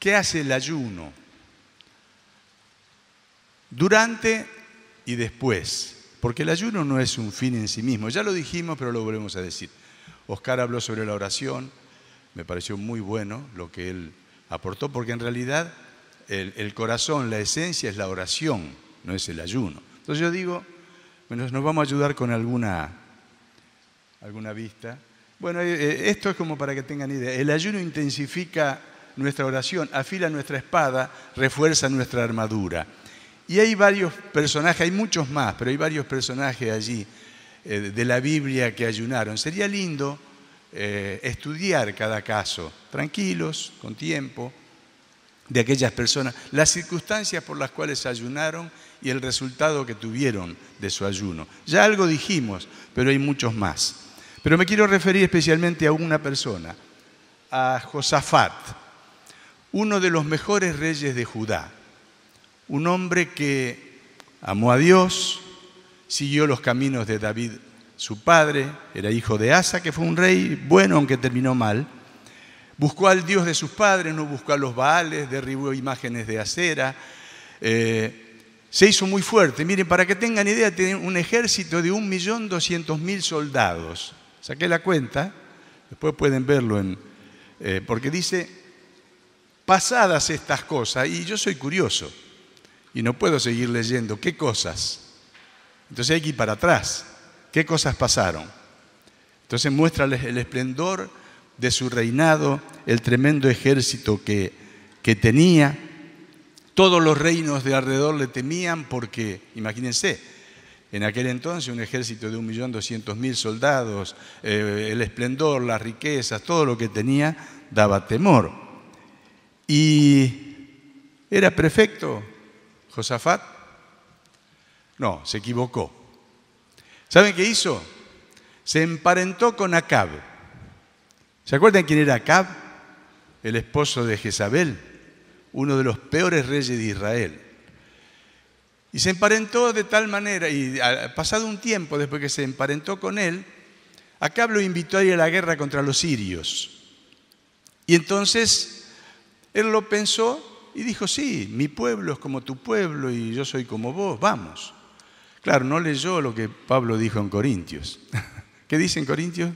¿Qué hace el ayuno? Durante y después. Porque el ayuno no es un fin en sí mismo. Ya lo dijimos, pero lo volvemos a decir. Oscar habló sobre la oración. Me pareció muy bueno lo que él aportó, porque en realidad el, corazón, la esencia es la oración, no es el ayuno. Entonces yo digo, nos vamos a ayudar con alguna, alguna vista. Bueno, eh, eh, esto es como para que tengan idea. El ayuno intensifica nuestra oración, afila nuestra espada, refuerza nuestra armadura. Y hay varios personajes, hay muchos más, pero hay varios personajes allí eh, de la Biblia que ayunaron. Sería lindo eh, estudiar cada caso, tranquilos, con tiempo, de aquellas personas, las circunstancias por las cuales ayunaron y el resultado que tuvieron de su ayuno. Ya algo dijimos, pero hay muchos más. Pero me quiero referir especialmente a una persona, a Josafat uno de los mejores reyes de Judá, un hombre que amó a Dios, siguió los caminos de David, su padre, era hijo de Asa, que fue un rey bueno aunque terminó mal, buscó al Dios de sus padres, no buscó a los Baales, derribó imágenes de acera, eh, se hizo muy fuerte. Miren, para que tengan idea, tiene un ejército de 1.200.000 soldados. Saqué la cuenta, después pueden verlo en... Eh, porque dice pasadas estas cosas, y yo soy curioso, y no puedo seguir leyendo, ¿qué cosas? Entonces hay que ir para atrás, ¿qué cosas pasaron? Entonces muéstrales el esplendor de su reinado, el tremendo ejército que, que tenía. Todos los reinos de alrededor le temían porque, imagínense, en aquel entonces un ejército de 1.200.000 soldados, eh, el esplendor, las riquezas, todo lo que tenía daba temor y era prefecto Josafat. No, se equivocó. ¿Saben qué hizo? Se emparentó con Acab. ¿Se acuerdan quién era Acab? El esposo de Jezabel, uno de los peores reyes de Israel. Y se emparentó de tal manera, y pasado un tiempo después que se emparentó con él, Acab lo invitó a ir a la guerra contra los sirios. Y entonces él lo pensó y dijo, sí, mi pueblo es como tu pueblo y yo soy como vos, vamos. Claro, no leyó lo que Pablo dijo en Corintios. ¿Qué dice en Corintios?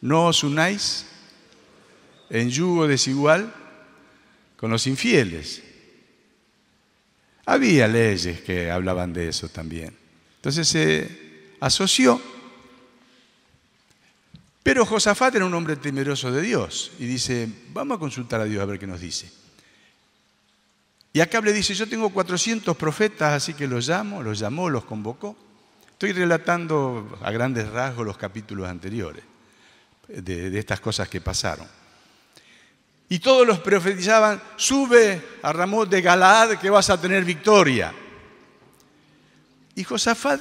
No os unáis en yugo desigual con los infieles. Había leyes que hablaban de eso también. Entonces se asoció pero Josafat era un hombre temeroso de Dios y dice, vamos a consultar a Dios a ver qué nos dice. Y acá le dice, yo tengo 400 profetas, así que los llamo, los llamó, los convocó. Estoy relatando a grandes rasgos los capítulos anteriores de, de estas cosas que pasaron. Y todos los profetizaban, sube a Ramón de Galaad que vas a tener victoria. Y Josafat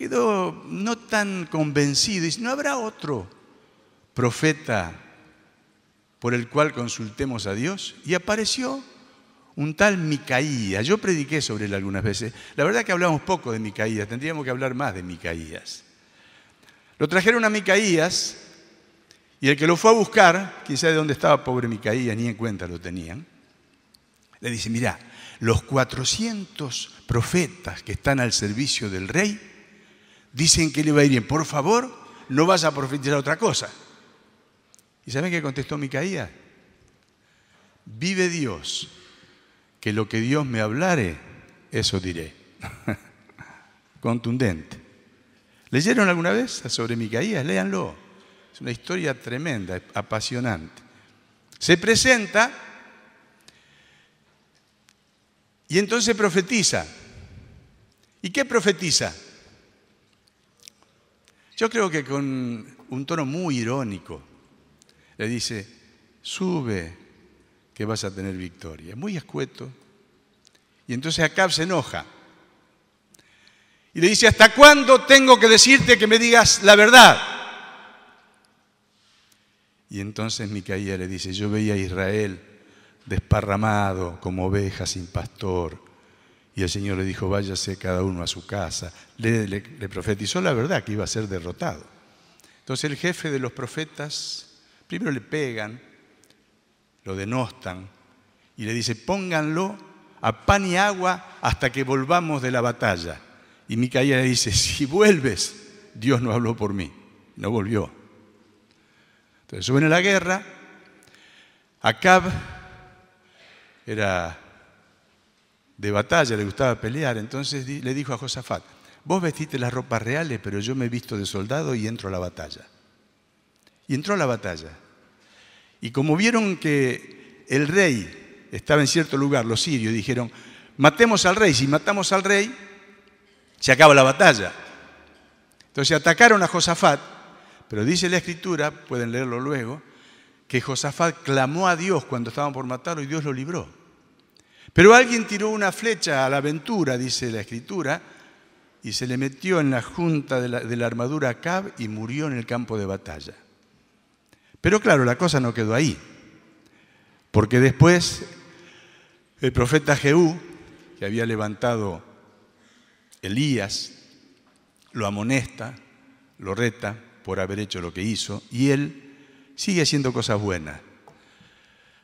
quedó no tan convencido. Y dice, ¿no habrá otro profeta por el cual consultemos a Dios? Y apareció un tal Micaías. Yo prediqué sobre él algunas veces. La verdad que hablamos poco de Micaías, tendríamos que hablar más de Micaías. Lo trajeron a Micaías y el que lo fue a buscar, quizás de dónde estaba pobre Micaías, ni en cuenta lo tenían, le dice, mirá, los 400 profetas que están al servicio del rey Dicen que le va a ir bien. Por favor, no vas a profetizar otra cosa. ¿Y saben qué contestó Micaías? Vive Dios, que lo que Dios me hablare, eso diré. Contundente. ¿Leyeron alguna vez sobre Micaías? Léanlo. Es una historia tremenda, apasionante. Se presenta y entonces profetiza. ¿Y qué profetiza? Yo creo que con un tono muy irónico le dice, sube que vas a tener victoria. Muy escueto. Y entonces Acab se enoja. Y le dice, ¿hasta cuándo tengo que decirte que me digas la verdad? Y entonces Micaía le dice, yo veía a Israel desparramado como oveja sin pastor y el Señor le dijo, váyase cada uno a su casa. Le, profetizó la verdad, que iba a ser derrotado. Entonces el jefe de los profetas, primero le pegan, lo denostan, y le dice, pónganlo a pan y agua hasta que volvamos de la batalla. Y Micaías le dice, si vuelves, Dios no habló por mí. No volvió. Entonces suben a la guerra. Acab era de batalla, le gustaba pelear. Entonces le dijo a Josafat, vos vestiste las ropas reales, pero yo me he visto de soldado y entro a la batalla. Y entró a la batalla. Y como vieron que el rey estaba en cierto lugar, los sirios dijeron, matemos al rey, si matamos al rey, se acaba la batalla. Entonces atacaron a Josafat, pero dice la escritura, pueden leerlo luego, que Josafat clamó a Dios cuando estaban por matarlo y Dios lo libró. Pero alguien tiró una flecha a la aventura, dice la escritura, y se le metió en la junta de la, armadura Cab y murió en el campo de batalla. Pero claro, la cosa no quedó ahí, porque después el profeta Jehú, que había levantado Elías, lo amonesta, lo reta por haber hecho lo que hizo, y él sigue haciendo cosas buenas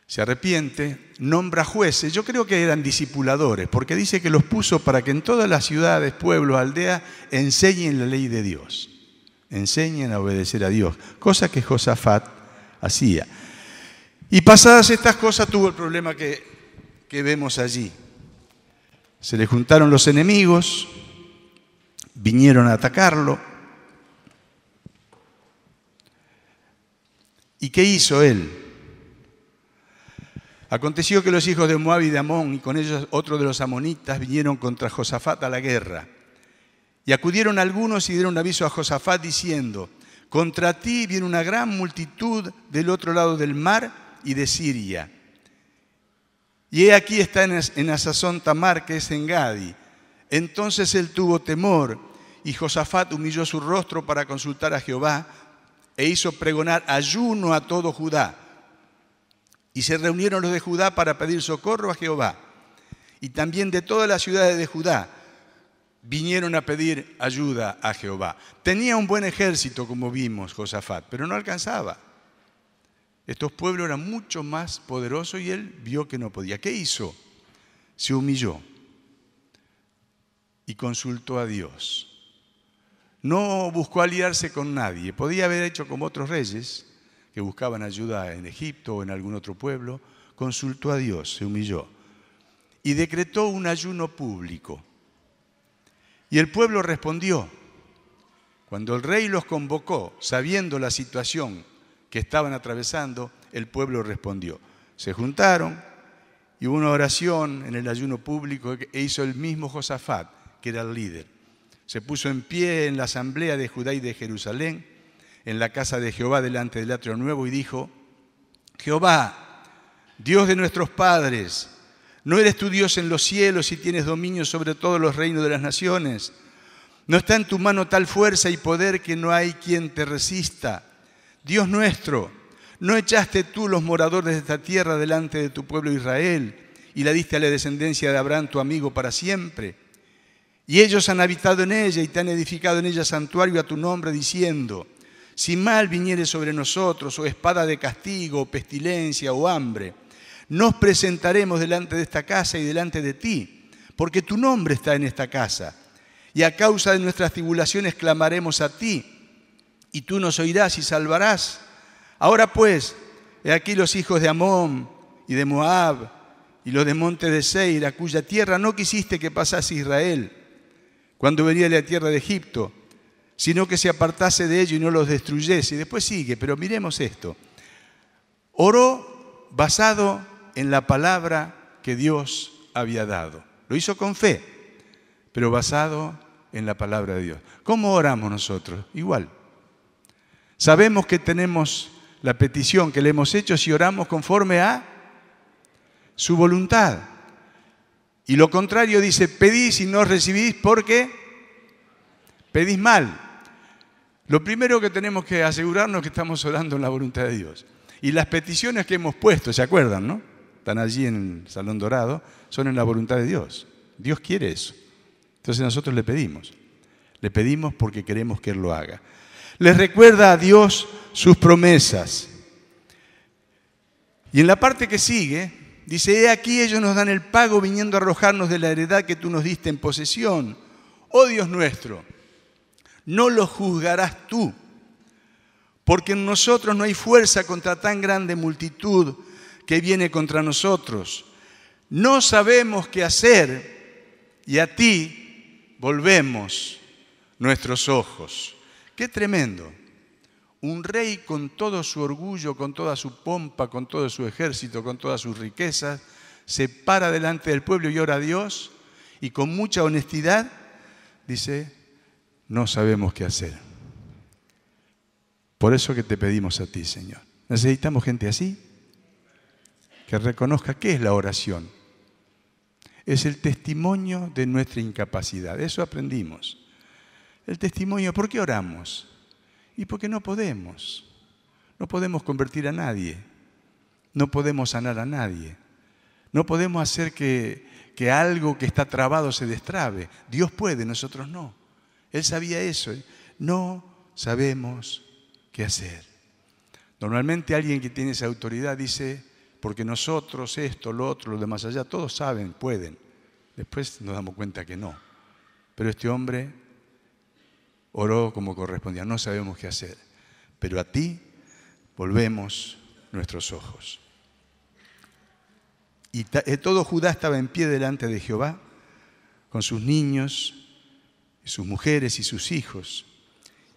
se arrepiente, nombra jueces, yo creo que eran discipuladores, porque dice que los puso para que en todas las ciudades, pueblos, aldeas, enseñen la ley de Dios, enseñen a obedecer a Dios, cosa que Josafat hacía. Y pasadas estas cosas tuvo el problema que, que vemos allí. Se le juntaron los enemigos, vinieron a atacarlo. ¿Y qué hizo él? Aconteció que los hijos de Moab y de Amón, y con ellos otro de los amonitas, vinieron contra Josafat a la guerra. Y acudieron algunos y dieron aviso a Josafat diciendo, contra ti viene una gran multitud del otro lado del mar y de Siria. Y he aquí está en Asazón Tamar, que es en Gadi. Entonces él tuvo temor, y Josafat humilló su rostro para consultar a Jehová, e hizo pregonar ayuno a todo Judá y se reunieron los de Judá para pedir socorro a Jehová. Y también de todas las ciudades de Judá vinieron a pedir ayuda a Jehová. Tenía un buen ejército, como vimos, Josafat, pero no alcanzaba. Estos pueblos eran mucho más poderosos y él vio que no podía. ¿Qué hizo? Se humilló y consultó a Dios. No buscó aliarse con nadie. Podía haber hecho como otros reyes, que buscaban ayuda en Egipto o en algún otro pueblo, consultó a Dios, se humilló y decretó un ayuno público. Y el pueblo respondió. Cuando el rey los convocó, sabiendo la situación que estaban atravesando, el pueblo respondió. Se juntaron y hubo una oración en el ayuno público e hizo el mismo Josafat, que era el líder. Se puso en pie en la asamblea de Judá y de Jerusalén en la casa de Jehová delante del atrio nuevo y dijo, Jehová, Dios de nuestros padres, ¿no eres tu Dios en los cielos y tienes dominio sobre todos los reinos de las naciones? ¿No está en tu mano tal fuerza y poder que no hay quien te resista? Dios nuestro, ¿no echaste tú los moradores de esta tierra delante de tu pueblo Israel y la diste a la descendencia de Abraham, tu amigo, para siempre? Y ellos han habitado en ella y te han edificado en ella santuario a tu nombre, diciendo, si mal viniere sobre nosotros, o espada de castigo, o pestilencia, o hambre, nos presentaremos delante de esta casa y delante de ti, porque tu nombre está en esta casa. Y a causa de nuestras tribulaciones clamaremos a ti, y tú nos oirás y salvarás. Ahora pues, he aquí los hijos de Amón y de Moab y los de Monte de Seir, a cuya tierra no quisiste que pasase Israel, cuando venía la tierra de Egipto sino que se apartase de ellos y no los destruyese. Y después sigue, pero miremos esto. Oró basado en la palabra que Dios había dado. Lo hizo con fe, pero basado en la palabra de Dios. ¿Cómo oramos nosotros? Igual. Sabemos que tenemos la petición que le hemos hecho si oramos conforme a su voluntad. Y lo contrario dice, pedís y no recibís porque pedís mal. Lo primero que tenemos que asegurarnos es que estamos orando en la voluntad de Dios. Y las peticiones que hemos puesto, ¿se acuerdan, no? Están allí en el Salón Dorado, son en la voluntad de Dios. Dios quiere eso. Entonces nosotros le pedimos. Le pedimos porque queremos que Él lo haga. Les recuerda a Dios sus promesas. Y en la parte que sigue, dice, he aquí ellos nos dan el pago viniendo a arrojarnos de la heredad que tú nos diste en posesión. Oh Dios nuestro, no lo juzgarás tú, porque en nosotros no hay fuerza contra tan grande multitud que viene contra nosotros. No sabemos qué hacer y a ti volvemos nuestros ojos. Qué tremendo. Un rey con todo su orgullo, con toda su pompa, con todo su ejército, con todas sus riquezas, se para delante del pueblo y ora a Dios y con mucha honestidad dice, no sabemos qué hacer. Por eso que te pedimos a ti, Señor. Necesitamos gente así, que reconozca qué es la oración. Es el testimonio de nuestra incapacidad. Eso aprendimos. El testimonio, ¿por qué oramos? Y porque no podemos. No podemos convertir a nadie. No podemos sanar a nadie. No podemos hacer que, que algo que está trabado se destrabe. Dios puede, nosotros no. Él sabía eso. ¿eh? No sabemos qué hacer. Normalmente alguien que tiene esa autoridad dice, porque nosotros esto, lo otro, lo demás allá, todos saben, pueden. Después nos damos cuenta que no. Pero este hombre oró como correspondía, no sabemos qué hacer. Pero a ti volvemos nuestros ojos. Y eh, todo Judá estaba en pie delante de Jehová, con sus niños, sus mujeres y sus hijos.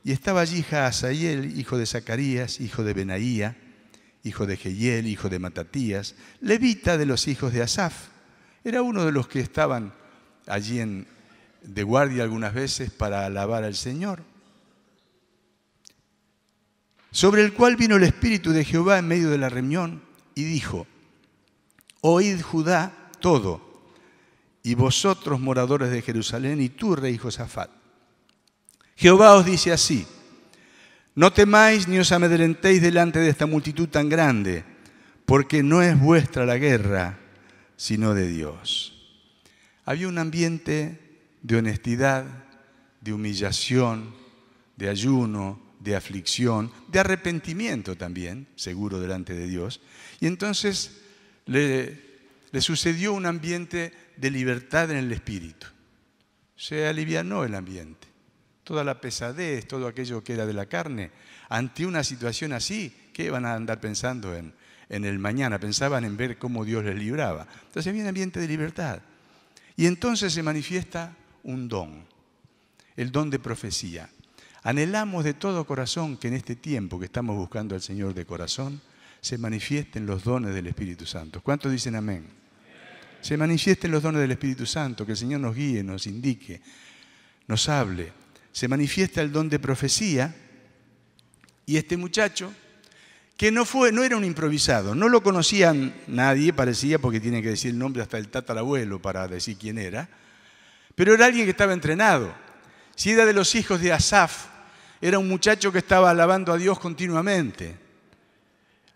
Y estaba allí Jaasael, hijo de Zacarías, hijo de Benaía, hijo de Jehiel, hijo de Matatías, levita de los hijos de Asaf. Era uno de los que estaban allí en, de guardia algunas veces para alabar al Señor. Sobre el cual vino el Espíritu de Jehová en medio de la reunión y dijo, Oíd Judá todo y vosotros moradores de Jerusalén, y tú, rey Josafat. Jehová os dice así, no temáis ni os amedrentéis delante de esta multitud tan grande, porque no es vuestra la guerra, sino de Dios. Había un ambiente de honestidad, de humillación, de ayuno, de aflicción, de arrepentimiento también, seguro delante de Dios. Y entonces le, le sucedió un ambiente de libertad en el espíritu. Se alivianó el ambiente. Toda la pesadez, todo aquello que era de la carne, ante una situación así, ¿qué van a andar pensando en, en el mañana? Pensaban en ver cómo Dios les libraba. Entonces había un ambiente de libertad. Y entonces se manifiesta un don, el don de profecía. Anhelamos de todo corazón que en este tiempo que estamos buscando al Señor de corazón, se manifiesten los dones del Espíritu Santo. ¿Cuántos dicen amén? se manifiesten los dones del Espíritu Santo, que el Señor nos guíe, nos indique, nos hable. Se manifiesta el don de profecía y este muchacho, que no, fue, no era un improvisado, no lo conocía nadie, parecía, porque tiene que decir el nombre hasta el tatarabuelo para decir quién era, pero era alguien que estaba entrenado. Si era de los hijos de Asaf, era un muchacho que estaba alabando a Dios continuamente.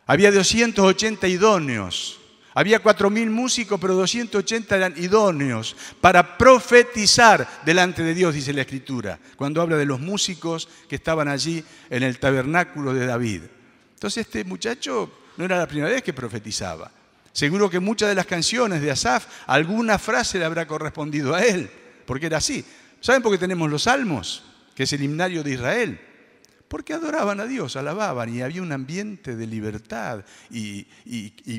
Había 280 idóneos había 4.000 músicos, pero 280 eran idóneos para profetizar delante de Dios, dice la Escritura, cuando habla de los músicos que estaban allí en el tabernáculo de David. Entonces este muchacho no era la primera vez que profetizaba. Seguro que muchas de las canciones de Asaf, alguna frase le habrá correspondido a él, porque era así. ¿Saben por qué tenemos los salmos? Que es el himnario de Israel porque adoraban a Dios, alababan y había un ambiente de libertad y,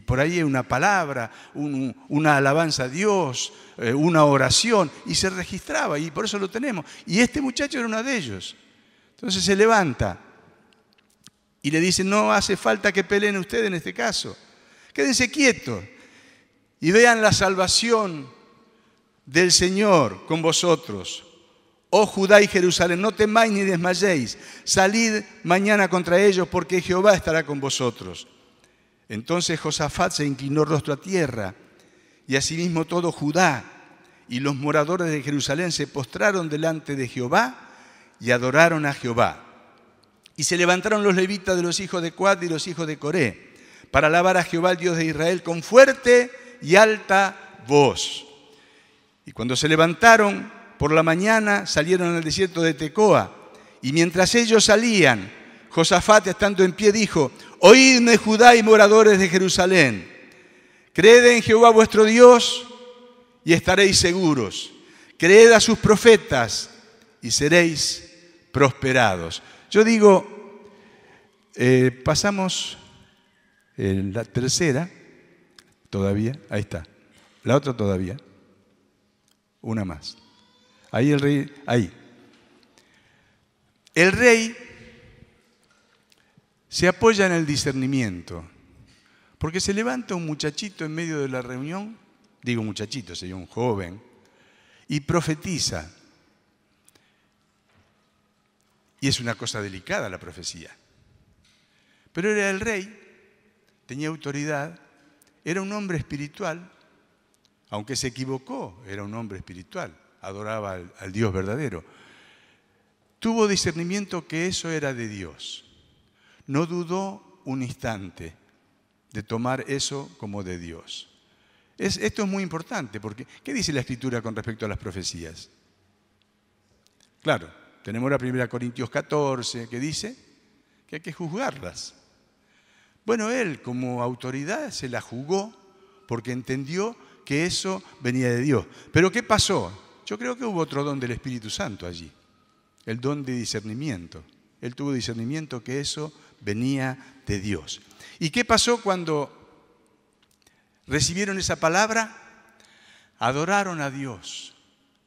por ahí una palabra, una alabanza a Dios, eh, una oración y se registraba y por eso lo tenemos. Y este muchacho era uno de ellos. Entonces se levanta y le dice, no hace falta que peleen ustedes en este caso, quédense quietos y vean la salvación del Señor con vosotros Oh Judá y Jerusalén, no temáis ni desmayéis. Salid mañana contra ellos, porque Jehová estará con vosotros. Entonces Josafat se inclinó rostro a tierra, y asimismo todo Judá y los moradores de Jerusalén se postraron delante de Jehová y adoraron a Jehová. Y se levantaron los levitas de los hijos de Cuad y los hijos de Coré para alabar a Jehová, el Dios de Israel, con fuerte y alta voz. Y cuando se levantaron, por la mañana salieron al desierto de Tecoa. Y mientras ellos salían, Josafat, estando en pie, dijo, Oídme Judá y moradores de Jerusalén, creed en Jehová vuestro Dios y estaréis seguros. Creed a sus profetas y seréis prosperados. Yo digo, eh, pasamos en eh, la tercera, todavía, ahí está, la otra todavía, una más. Ahí el rey, ahí. El rey se apoya en el discernimiento, porque se levanta un muchachito en medio de la reunión, digo muchachito, sería un joven, y profetiza. Y es una cosa delicada la profecía. Pero era el rey, tenía autoridad, era un hombre espiritual, aunque se equivocó, era un hombre espiritual adoraba al, Dios verdadero. Tuvo discernimiento que eso era de Dios. No dudó un instante de tomar eso como de Dios. Es, esto es muy importante porque ¿qué dice la escritura con respecto a las profecías? Claro, tenemos la primera Corintios 14 que dice que hay que juzgarlas. Bueno, él como autoridad se la jugó porque entendió que eso venía de Dios. Pero ¿qué pasó? Yo creo que hubo otro don del Espíritu Santo allí, el don de discernimiento. Él tuvo discernimiento que eso venía de Dios. ¿Y qué pasó cuando recibieron esa palabra? Adoraron a Dios,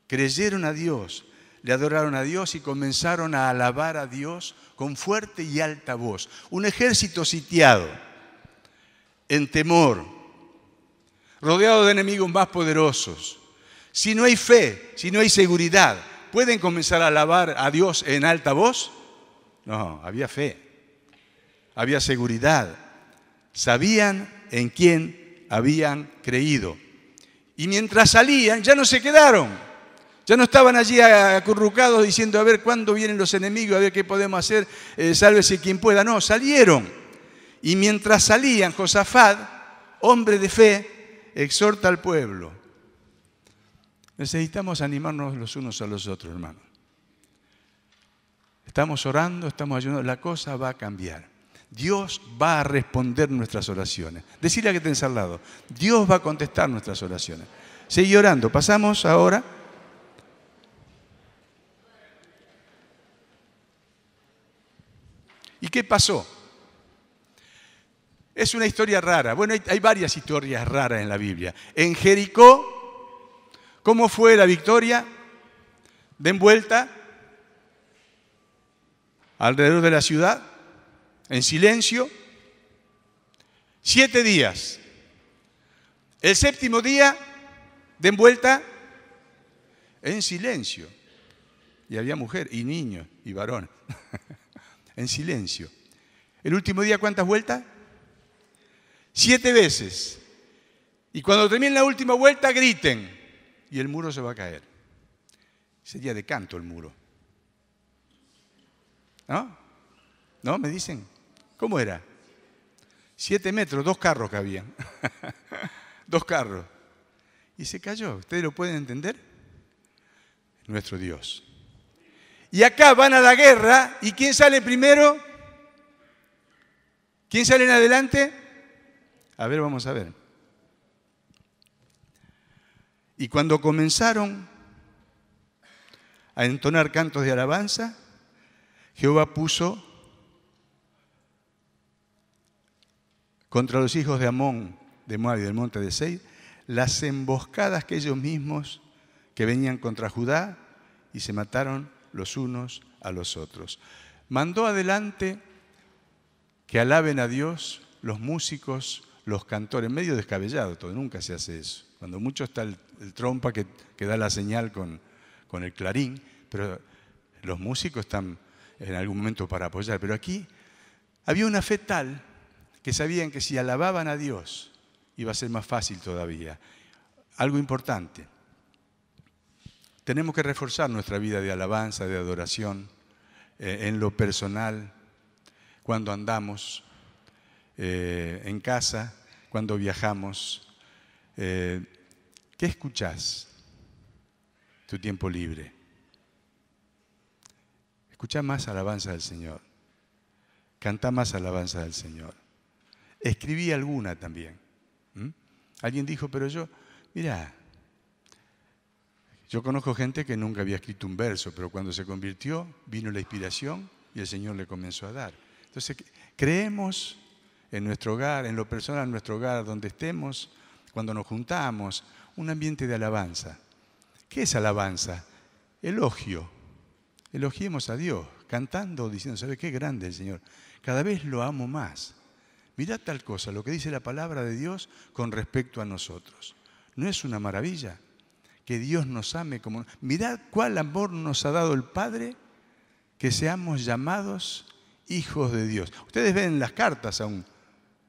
creyeron a Dios, le adoraron a Dios y comenzaron a alabar a Dios con fuerte y alta voz. Un ejército sitiado, en temor, rodeado de enemigos más poderosos, si no hay fe, si no hay seguridad, ¿pueden comenzar a alabar a Dios en alta voz? No, había fe, había seguridad. Sabían en quién habían creído. Y mientras salían, ya no se quedaron. Ya no estaban allí acurrucados diciendo, a ver cuándo vienen los enemigos, a ver qué podemos hacer, eh, sálvese quien pueda. No, salieron. Y mientras salían, Josafat, hombre de fe, exhorta al pueblo. Necesitamos animarnos los unos a los otros, hermanos. Estamos orando, estamos ayudando, la cosa va a cambiar. Dios va a responder nuestras oraciones. Decirle a que te al lado, Dios va a contestar nuestras oraciones. Seguí orando. Pasamos ahora. ¿Y qué pasó? Es una historia rara. Bueno, hay varias historias raras en la Biblia. En Jericó ¿Cómo fue la victoria? Den vuelta alrededor de la ciudad, en silencio, siete días. El séptimo día, den vuelta en silencio. Y había mujer y niño y varón. en silencio. El último día, ¿cuántas vueltas? Siete veces. Y cuando terminen la última vuelta, griten y el muro se va a caer. Sería de canto el muro. ¿No? ¿No? Me dicen. ¿Cómo era? Siete metros, dos carros cabían. dos carros. Y se cayó. ¿Ustedes lo pueden entender? Nuestro Dios. Y acá van a la guerra. ¿Y quién sale primero? ¿Quién sale en adelante? A ver, vamos a ver. Y cuando comenzaron a entonar cantos de alabanza, Jehová puso contra los hijos de Amón, de Moab y del monte de Seir, las emboscadas que ellos mismos que venían contra Judá y se mataron los unos a los otros. Mandó adelante que alaben a Dios los músicos, los cantores, medio descabellado todo, nunca se hace eso. Cuando mucho está el, trompa que, da la señal con, el clarín, pero los músicos están en algún momento para apoyar. Pero aquí había una fe tal que sabían que si alababan a Dios iba a ser más fácil todavía. Algo importante. Tenemos que reforzar nuestra vida de alabanza, de adoración, eh, en lo personal, cuando andamos, eh, en casa, cuando viajamos, eh, ¿Qué escuchas tu tiempo libre? Escucha más alabanza del Señor. Canta más alabanza del Señor. Escribí alguna también. ¿Mm? Alguien dijo, pero yo, mira, yo conozco gente que nunca había escrito un verso, pero cuando se convirtió vino la inspiración y el Señor le comenzó a dar. Entonces, creemos en nuestro hogar, en lo personal, en nuestro hogar, donde estemos, cuando nos juntamos, un ambiente de alabanza. ¿Qué es alabanza? Elogio. Elogiemos a Dios, cantando, diciendo, ¿sabe qué grande el Señor? Cada vez lo amo más. Mirad tal cosa, lo que dice la palabra de Dios con respecto a nosotros. ¿No es una maravilla? Que Dios nos ame como... Mirad cuál amor nos ha dado el Padre, que seamos llamados hijos de Dios. Ustedes ven las cartas aún.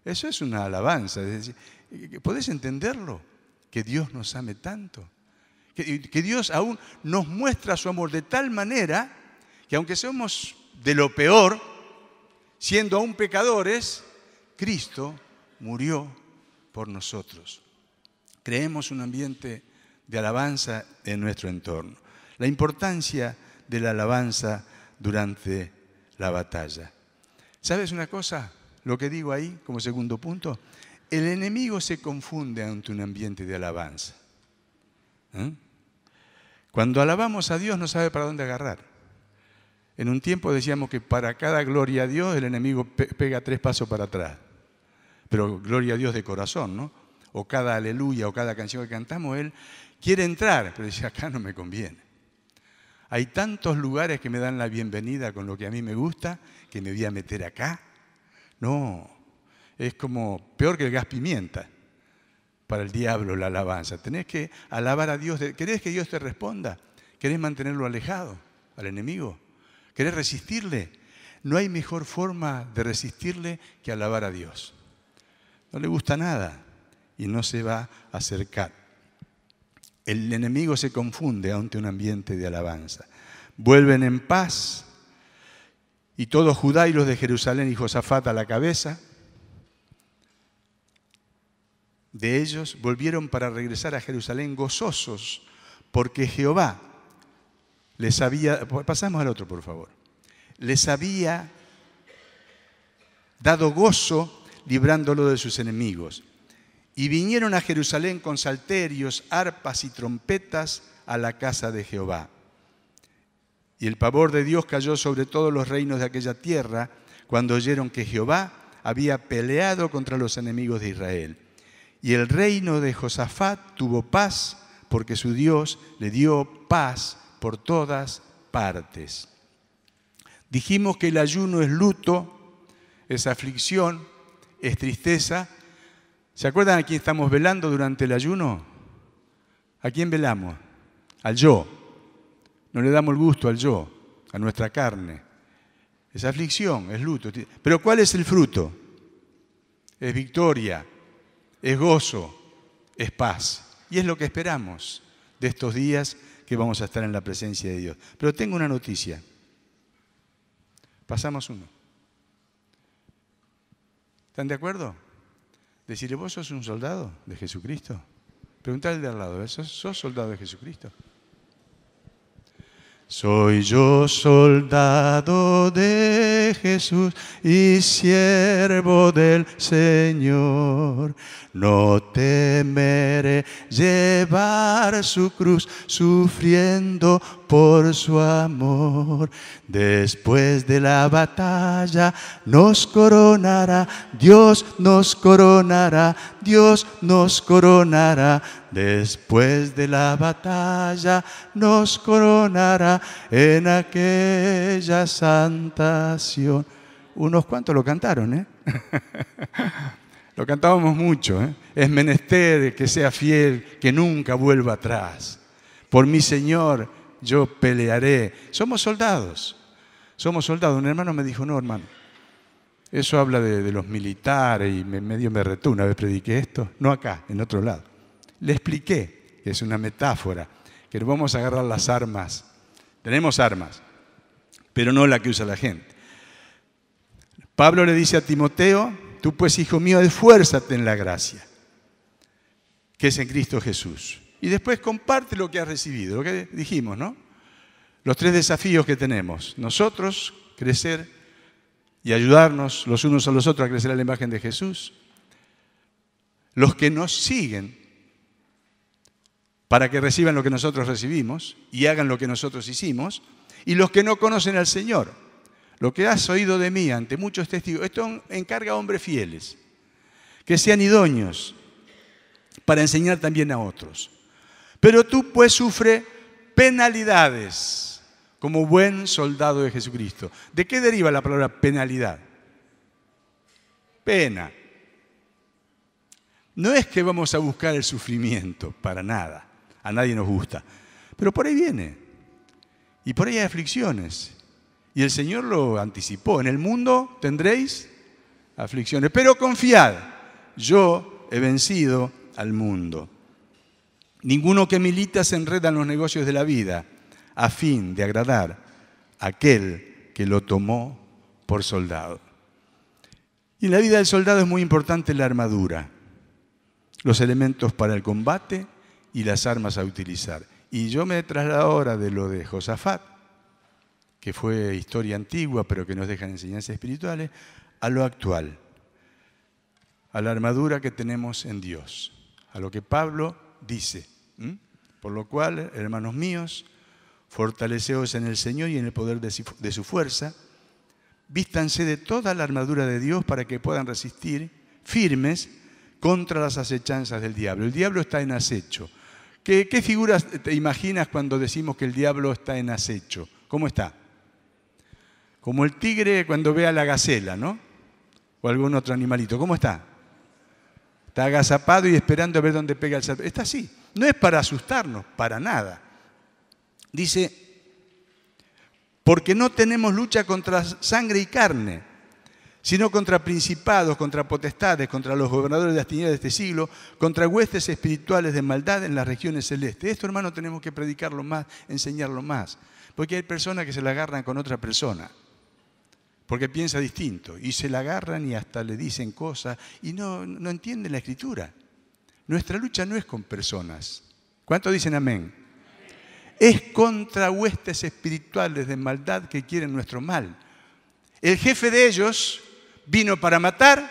Eso es una alabanza, es decir, ¿Podés entenderlo? Que Dios nos ame tanto. Que, Dios aún nos muestra su amor de tal manera que aunque somos de lo peor, siendo aún pecadores, Cristo murió por nosotros. Creemos un ambiente de alabanza en nuestro entorno. La importancia de la alabanza durante la batalla. ¿Sabes una cosa? Lo que digo ahí como segundo punto, el enemigo se confunde ante un ambiente de alabanza. ¿eh? Cuando alabamos a Dios no sabe para dónde agarrar. En un tiempo decíamos que para cada gloria a Dios el enemigo pega tres pasos para atrás. Pero gloria a Dios de corazón, ¿no? O cada aleluya o cada canción que cantamos, él quiere entrar, pero dice, acá no me conviene. Hay tantos lugares que me dan la bienvenida con lo que a mí me gusta que me voy a meter acá. No, es como peor que el gas pimienta para el diablo la alabanza. Tenés que alabar a Dios. ¿Querés que Dios te responda? ¿Querés mantenerlo alejado al enemigo? ¿Querés resistirle? No hay mejor forma de resistirle que alabar a Dios. No le gusta nada y no se va a acercar. El enemigo se confunde ante un ambiente de alabanza. Vuelven en paz y todo Judá y los de Jerusalén y Josafat a la cabeza de ellos volvieron para regresar a Jerusalén gozosos, porque Jehová les había, pasamos al otro por favor, les había dado gozo librándolo de sus enemigos. Y vinieron a Jerusalén con salterios, arpas y trompetas a la casa de Jehová. Y el pavor de Dios cayó sobre todos los reinos de aquella tierra cuando oyeron que Jehová había peleado contra los enemigos de Israel. Y el reino de Josafat tuvo paz porque su Dios le dio paz por todas partes. Dijimos que el ayuno es luto, es aflicción, es tristeza. ¿Se acuerdan a quién estamos velando durante el ayuno? ¿A quién velamos? Al yo. No le damos el gusto al yo, a nuestra carne. Es aflicción, es luto. Pero ¿cuál es el fruto? Es victoria, es gozo, es paz. Y es lo que esperamos de estos días que vamos a estar en la presencia de Dios. Pero tengo una noticia. Pasamos uno. ¿Están de acuerdo? Decirle, vos sos un soldado de Jesucristo. Preguntarle de al lado, ¿eh? ¿sos, ¿sos soldado de Jesucristo? Soy yo soldado de Jesús y siervo del Señor. No temeré llevar su cruz sufriendo por su amor. Después de la batalla nos coronará, Dios nos coronará, Dios nos coronará. Después de la batalla nos coronará en aquella santación. Unos cuantos lo cantaron, ¿eh? lo cantábamos mucho, ¿eh? Es menester que sea fiel, que nunca vuelva atrás. Por mi Señor, yo pelearé. Somos soldados, somos soldados. Un hermano me dijo, no, hermano, eso habla de, los militares y medio me retú, una vez prediqué esto, no acá, en otro lado. Le expliqué, que es una metáfora, que vamos a agarrar las armas. Tenemos armas, pero no la que usa la gente. Pablo le dice a Timoteo, tú pues, hijo mío, esfuérzate en la gracia, que es en Cristo Jesús. Y después comparte lo que has recibido, lo que dijimos, ¿no? Los tres desafíos que tenemos. Nosotros, crecer y ayudarnos los unos a los otros a crecer a la imagen de Jesús. Los que nos siguen, para que reciban lo que nosotros recibimos y hagan lo que nosotros hicimos, y los que no conocen al Señor, lo que has oído de mí ante muchos testigos, esto encarga a hombres fieles, que sean idóneos para enseñar también a otros. Pero tú pues sufre penalidades como buen soldado de Jesucristo. ¿De qué deriva la palabra penalidad? Pena. No es que vamos a buscar el sufrimiento, para nada. A nadie nos gusta. Pero por ahí viene. Y por ahí hay aflicciones. Y el Señor lo anticipó. En el mundo tendréis aflicciones. Pero confiad, yo he vencido al mundo. Ninguno que milita se enreda en los negocios de la vida a fin de agradar a aquel que lo tomó por soldado. Y en la vida del soldado es muy importante la armadura, los elementos para el combate y las armas a utilizar. Y yo me traslado ahora de lo de Josafat, que fue historia antigua, pero que nos dejan enseñanzas espirituales, a lo actual, a la armadura que tenemos en Dios, a lo que Pablo dice. Por lo cual, hermanos míos, fortaleceos en el Señor y en el poder de su fuerza, vístanse de toda la armadura de Dios para que puedan resistir firmes contra las acechanzas del diablo. El diablo está en acecho. ¿Qué, qué figuras te imaginas cuando decimos que el diablo está en acecho? ¿Cómo está? Como el tigre cuando ve a la gacela, ¿no? O algún otro animalito. ¿Cómo está? Está agazapado y esperando a ver dónde pega el salto. Está así. No es para asustarnos, para nada. Dice, porque no tenemos lucha contra sangre y carne, sino contra principados, contra potestades, contra los gobernadores de las tinieblas de este siglo, contra huestes espirituales de maldad en las regiones celestes. Esto, hermano, tenemos que predicarlo más, enseñarlo más, porque hay personas que se la agarran con otra persona porque piensa distinto y se la agarran y hasta le dicen cosas y no, entienden la escritura. Nuestra lucha no es con personas. ¿Cuánto dicen amén? Es contra huestes espirituales de maldad que quieren nuestro mal. El jefe de ellos vino para matar,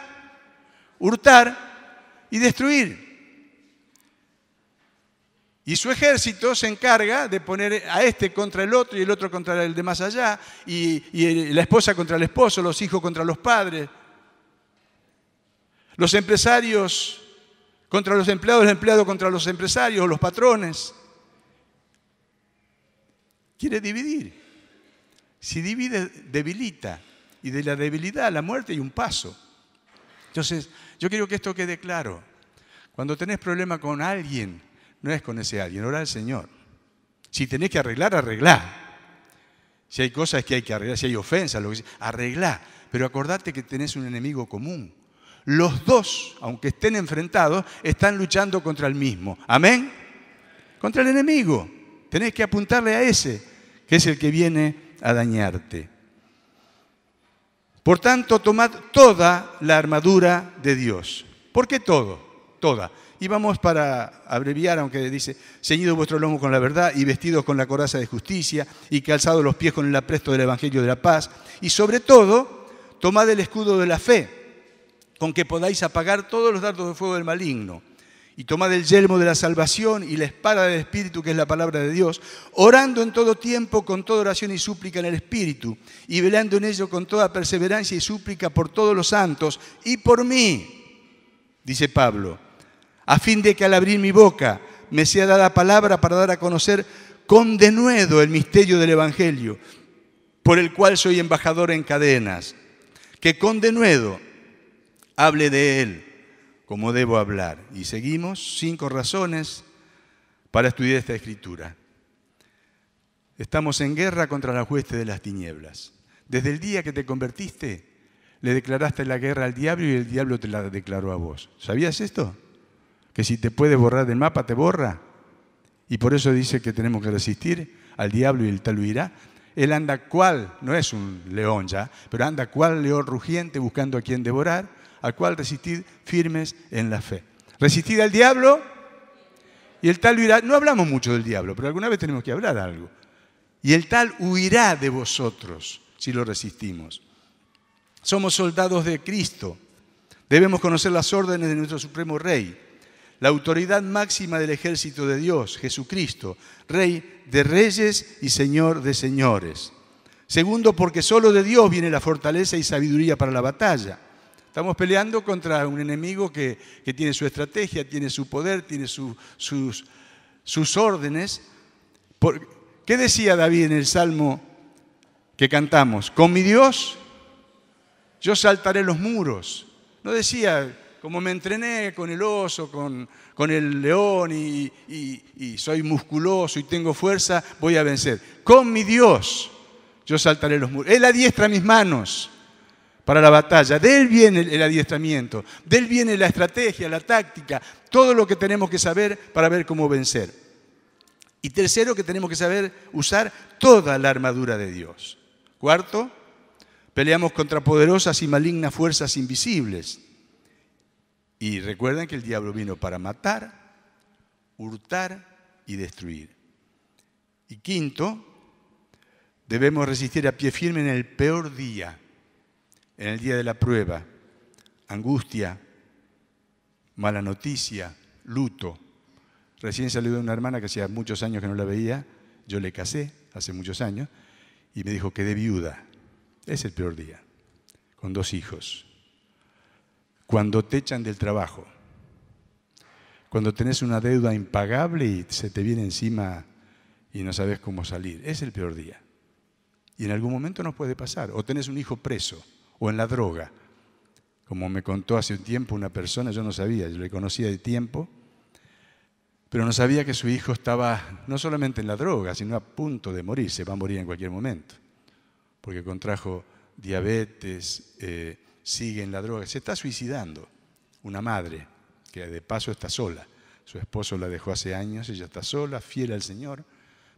hurtar y destruir. Y su ejército se encarga de poner a este contra el otro y el otro contra el de más allá, y, la esposa contra el esposo, los hijos contra los padres, los empresarios contra los empleados, el empleado contra los empresarios, los patrones. Quiere dividir. Si divide, debilita. Y de la debilidad a la muerte hay un paso. Entonces, yo quiero que esto quede claro. Cuando tenés problema con alguien, no es con ese alguien, ora al Señor. Si tenés que arreglar, arreglá. Si hay cosas que hay que arreglar, si hay ofensas, lo que arreglá. Pero acordate que tenés un enemigo común. Los dos, aunque estén enfrentados, están luchando contra el mismo. Amén. Contra el enemigo. Tenés que apuntarle a ese, que es el que viene a dañarte. Por tanto, tomad toda la armadura de Dios. ¿Por qué todo? Toda. Y vamos para abreviar, aunque dice, ceñido vuestro lomo con la verdad y vestidos con la coraza de justicia y calzado los pies con el apresto del Evangelio de la paz. Y sobre todo, tomad el escudo de la fe, con que podáis apagar todos los dardos de fuego del maligno. Y tomad el yelmo de la salvación y la espada del Espíritu, que es la palabra de Dios, orando en todo tiempo con toda oración y súplica en el Espíritu, y velando en ello con toda perseverancia y súplica por todos los santos y por mí, dice Pablo a fin de que al abrir mi boca me sea dada palabra para dar a conocer con denuedo el misterio del Evangelio, por el cual soy embajador en cadenas, que con denuedo hable de él como debo hablar. Y seguimos cinco razones para estudiar esta escritura. Estamos en guerra contra la hueste de las tinieblas. Desde el día que te convertiste, le declaraste la guerra al diablo y el diablo te la declaró a vos. ¿Sabías esto? que si te puede borrar del mapa, te borra. Y por eso dice que tenemos que resistir al diablo y el tal huirá. Él anda cual, no es un león ya, pero anda cual león rugiente buscando a quien devorar, al cual resistir firmes en la fe. Resistir al diablo y el tal huirá. No hablamos mucho del diablo, pero alguna vez tenemos que hablar algo. Y el tal huirá de vosotros si lo resistimos. Somos soldados de Cristo. Debemos conocer las órdenes de nuestro Supremo Rey la autoridad máxima del ejército de Dios, Jesucristo, Rey de reyes y Señor de señores. Segundo, porque solo de Dios viene la fortaleza y sabiduría para la batalla. Estamos peleando contra un enemigo que, tiene su estrategia, tiene su poder, tiene sus, sus, órdenes. ¿Qué decía David en el Salmo que cantamos? Con mi Dios yo saltaré los muros. No decía, como me entrené con el oso, con, el león y, y soy musculoso y tengo fuerza, voy a vencer. Con mi Dios yo saltaré los muros. Él adiestra mis manos para la batalla. De él viene el adiestramiento, de él viene la estrategia, la táctica, todo lo que tenemos que saber para ver cómo vencer. Y tercero, que tenemos que saber usar toda la armadura de Dios. Cuarto, peleamos contra poderosas y malignas fuerzas invisibles. Y recuerden que el diablo vino para matar, hurtar y destruir. Y quinto, debemos resistir a pie firme en el peor día, en el día de la prueba, angustia, mala noticia, luto. Recién salió de una hermana que hacía muchos años que no la veía, yo le casé hace muchos años, y me dijo, que de viuda. Es el peor día, con dos hijos. Cuando te echan del trabajo, cuando tenés una deuda impagable y se te viene encima y no sabes cómo salir, es el peor día. Y en algún momento nos puede pasar, o tenés un hijo preso, o en la droga. Como me contó hace un tiempo una persona, yo no sabía, yo le conocía de tiempo, pero no sabía que su hijo estaba no solamente en la droga, sino a punto de morir, se va a morir en cualquier momento, porque contrajo diabetes, eh, sigue en la droga. Se está suicidando una madre que de paso está sola. Su esposo la dejó hace años, ella está sola, fiel al Señor,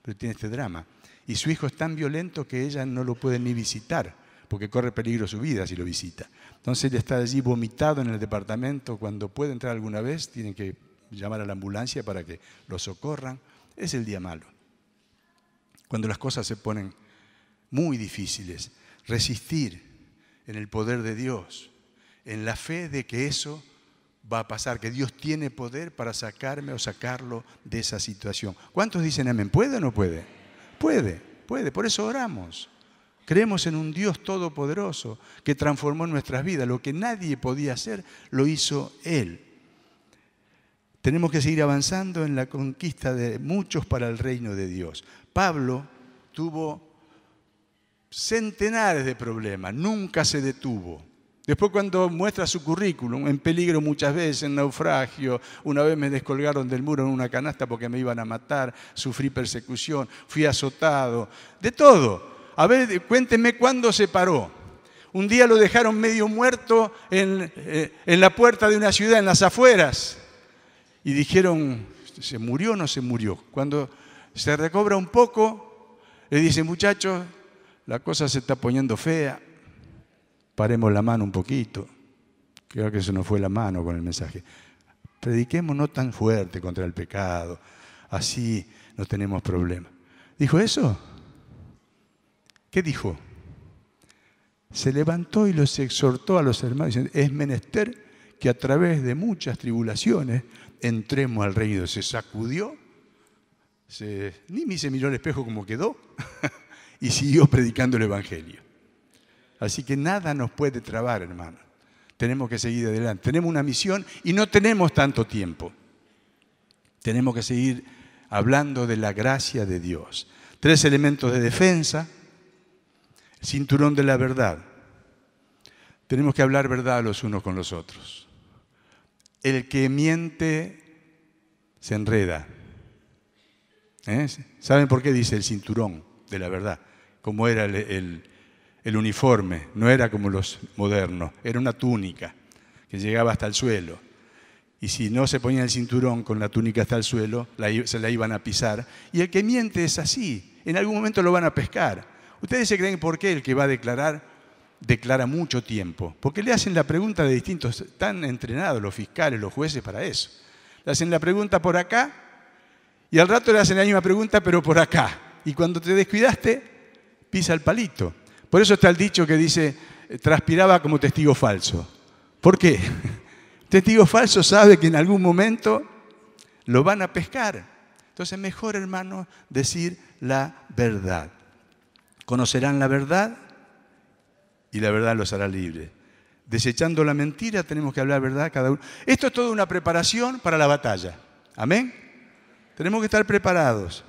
pero tiene este drama. Y su hijo es tan violento que ella no lo puede ni visitar, porque corre peligro su vida si lo visita. Entonces él está allí vomitado en el departamento, cuando puede entrar alguna vez, tienen que llamar a la ambulancia para que lo socorran. Es el día malo, cuando las cosas se ponen muy difíciles. Resistir en el poder de Dios, en la fe de que eso va a pasar, que Dios tiene poder para sacarme o sacarlo de esa situación. ¿Cuántos dicen amén? ¿Puede o no puede? Puede, puede. Por eso oramos. Creemos en un Dios todopoderoso que transformó nuestras vidas. Lo que nadie podía hacer, lo hizo Él. Tenemos que seguir avanzando en la conquista de muchos para el reino de Dios. Pablo tuvo centenares de problemas, nunca se detuvo. Después cuando muestra su currículum, en peligro muchas veces, en naufragio, una vez me descolgaron del muro en una canasta porque me iban a matar, sufrí persecución, fui azotado, de todo. A ver, cuéntenme cuándo se paró. Un día lo dejaron medio muerto en, eh, en la puerta de una ciudad, en las afueras. Y dijeron, ¿se murió o no se murió? Cuando se recobra un poco, le dicen, muchachos, la cosa se está poniendo fea, paremos la mano un poquito. Creo que eso nos fue la mano con el mensaje. Prediquemos no tan fuerte contra el pecado, así no tenemos problema. ¿Dijo eso? ¿Qué dijo? Se levantó y los exhortó a los hermanos diciendo, es menester que a través de muchas tribulaciones entremos al reino. Se sacudió, ni mi se miró el espejo como quedó. y siguió predicando el Evangelio. Así que nada nos puede trabar, hermano. Tenemos que seguir adelante. Tenemos una misión y no tenemos tanto tiempo. Tenemos que seguir hablando de la gracia de Dios. Tres elementos de defensa. Cinturón de la verdad. Tenemos que hablar verdad los unos con los otros. El que miente se enreda. ¿Eh? ¿Saben por qué dice el cinturón de la verdad? como era el, uniforme, no era como los modernos, era una túnica que llegaba hasta el suelo. Y si no se ponía el cinturón con la túnica hasta el suelo, se la iban a pisar. Y el que miente es así, en algún momento lo van a pescar. ¿Ustedes se creen por qué el que va a declarar declara mucho tiempo? Porque le hacen la pregunta de distintos, están entrenados los fiscales, los jueces para eso. Le hacen la pregunta por acá y al rato le hacen la misma pregunta, pero por acá. Y cuando te descuidaste, pisa el palito. Por eso está el dicho que dice, eh, transpiraba como testigo falso. ¿Por qué? testigo falso sabe que en algún momento lo van a pescar. Entonces, mejor hermano decir la verdad. Conocerán la verdad y la verdad los hará libres. Desechando la mentira, tenemos que hablar verdad cada uno. Esto es toda una preparación para la batalla. Amén. Tenemos que estar preparados.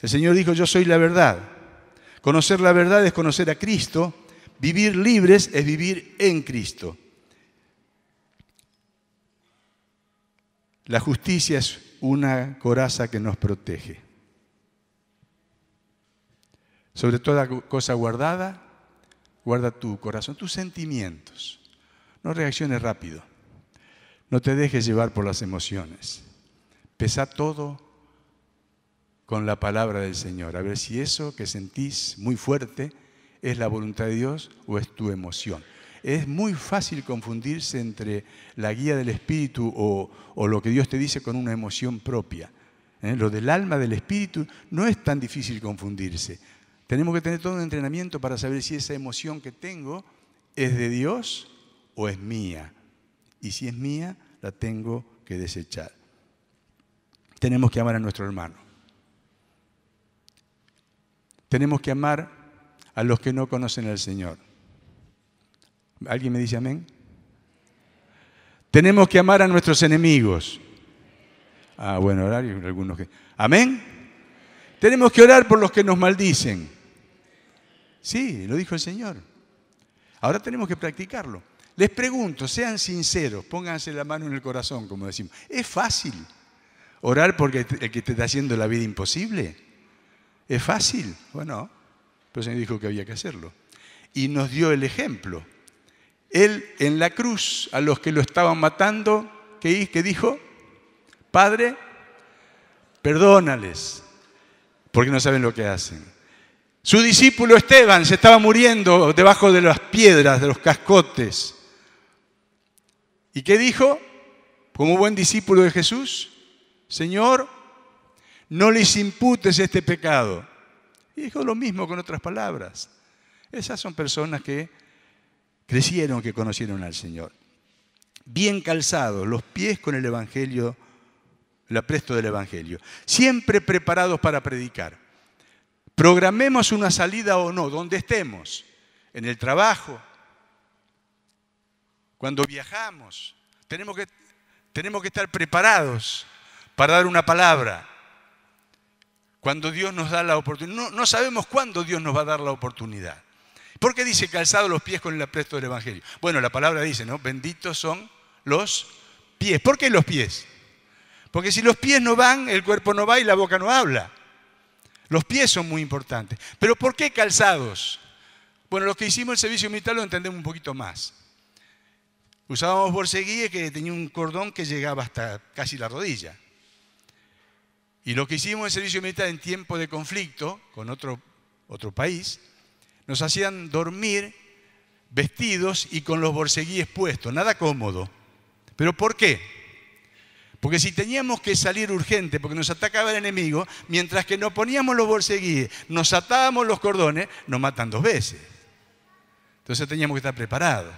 El Señor dijo, yo soy la verdad. Conocer la verdad es conocer a Cristo. Vivir libres es vivir en Cristo. La justicia es una coraza que nos protege. Sobre toda cosa guardada, guarda tu corazón, tus sentimientos. No reacciones rápido. No te dejes llevar por las emociones. Pesa todo con la palabra del Señor, a ver si eso que sentís muy fuerte es la voluntad de Dios o es tu emoción. Es muy fácil confundirse entre la guía del Espíritu o, lo que Dios te dice con una emoción propia. ¿eh? Lo del alma del Espíritu no es tan difícil confundirse. Tenemos que tener todo un entrenamiento para saber si esa emoción que tengo es de Dios o es mía. Y si es mía, la tengo que desechar. Tenemos que amar a nuestro hermano. Tenemos que amar a los que no conocen al Señor. ¿Alguien me dice amén? Tenemos que amar a nuestros enemigos. Ah, bueno, orar algunos que. Amén. Tenemos que orar por los que nos maldicen. Sí, lo dijo el Señor. Ahora tenemos que practicarlo. Les pregunto, sean sinceros, pónganse la mano en el corazón, como decimos. ¿Es fácil orar porque el que te está haciendo la vida imposible? ¿Es fácil? Bueno, pero el dijo que había que hacerlo. Y nos dio el ejemplo. Él en la cruz, a los que lo estaban matando, ¿qué, qué dijo? Padre, perdónales, porque no saben lo que hacen. Su discípulo Esteban se estaba muriendo debajo de las piedras, de los cascotes. ¿Y qué dijo? Como buen discípulo de Jesús, Señor, no les imputes este pecado. Y dijo lo mismo con otras palabras. Esas son personas que crecieron, que conocieron al Señor. Bien calzados, los pies con el Evangelio, el apresto del Evangelio. Siempre preparados para predicar. Programemos una salida o no, donde estemos, en el trabajo, cuando viajamos. Tenemos que, tenemos que estar preparados para dar una palabra cuando Dios nos da la oportunidad. No, sabemos cuándo Dios nos va a dar la oportunidad. ¿Por qué dice calzado los pies con el apresto del Evangelio? Bueno, la palabra dice, ¿no? Benditos son los pies. ¿Por qué los pies? Porque si los pies no van, el cuerpo no va y la boca no habla. Los pies son muy importantes. Pero ¿por qué calzados? Bueno, los que hicimos el servicio militar lo entendemos un poquito más. Usábamos borseguíes que tenía un cordón que llegaba hasta casi la rodilla. Y lo que hicimos en servicio militar en tiempo de conflicto con otro, otro país, nos hacían dormir vestidos y con los borseguíes puestos, nada cómodo. ¿Pero por qué? Porque si teníamos que salir urgente porque nos atacaba el enemigo, mientras que nos poníamos los borseguíes, nos atábamos los cordones, nos matan dos veces. Entonces teníamos que estar preparados.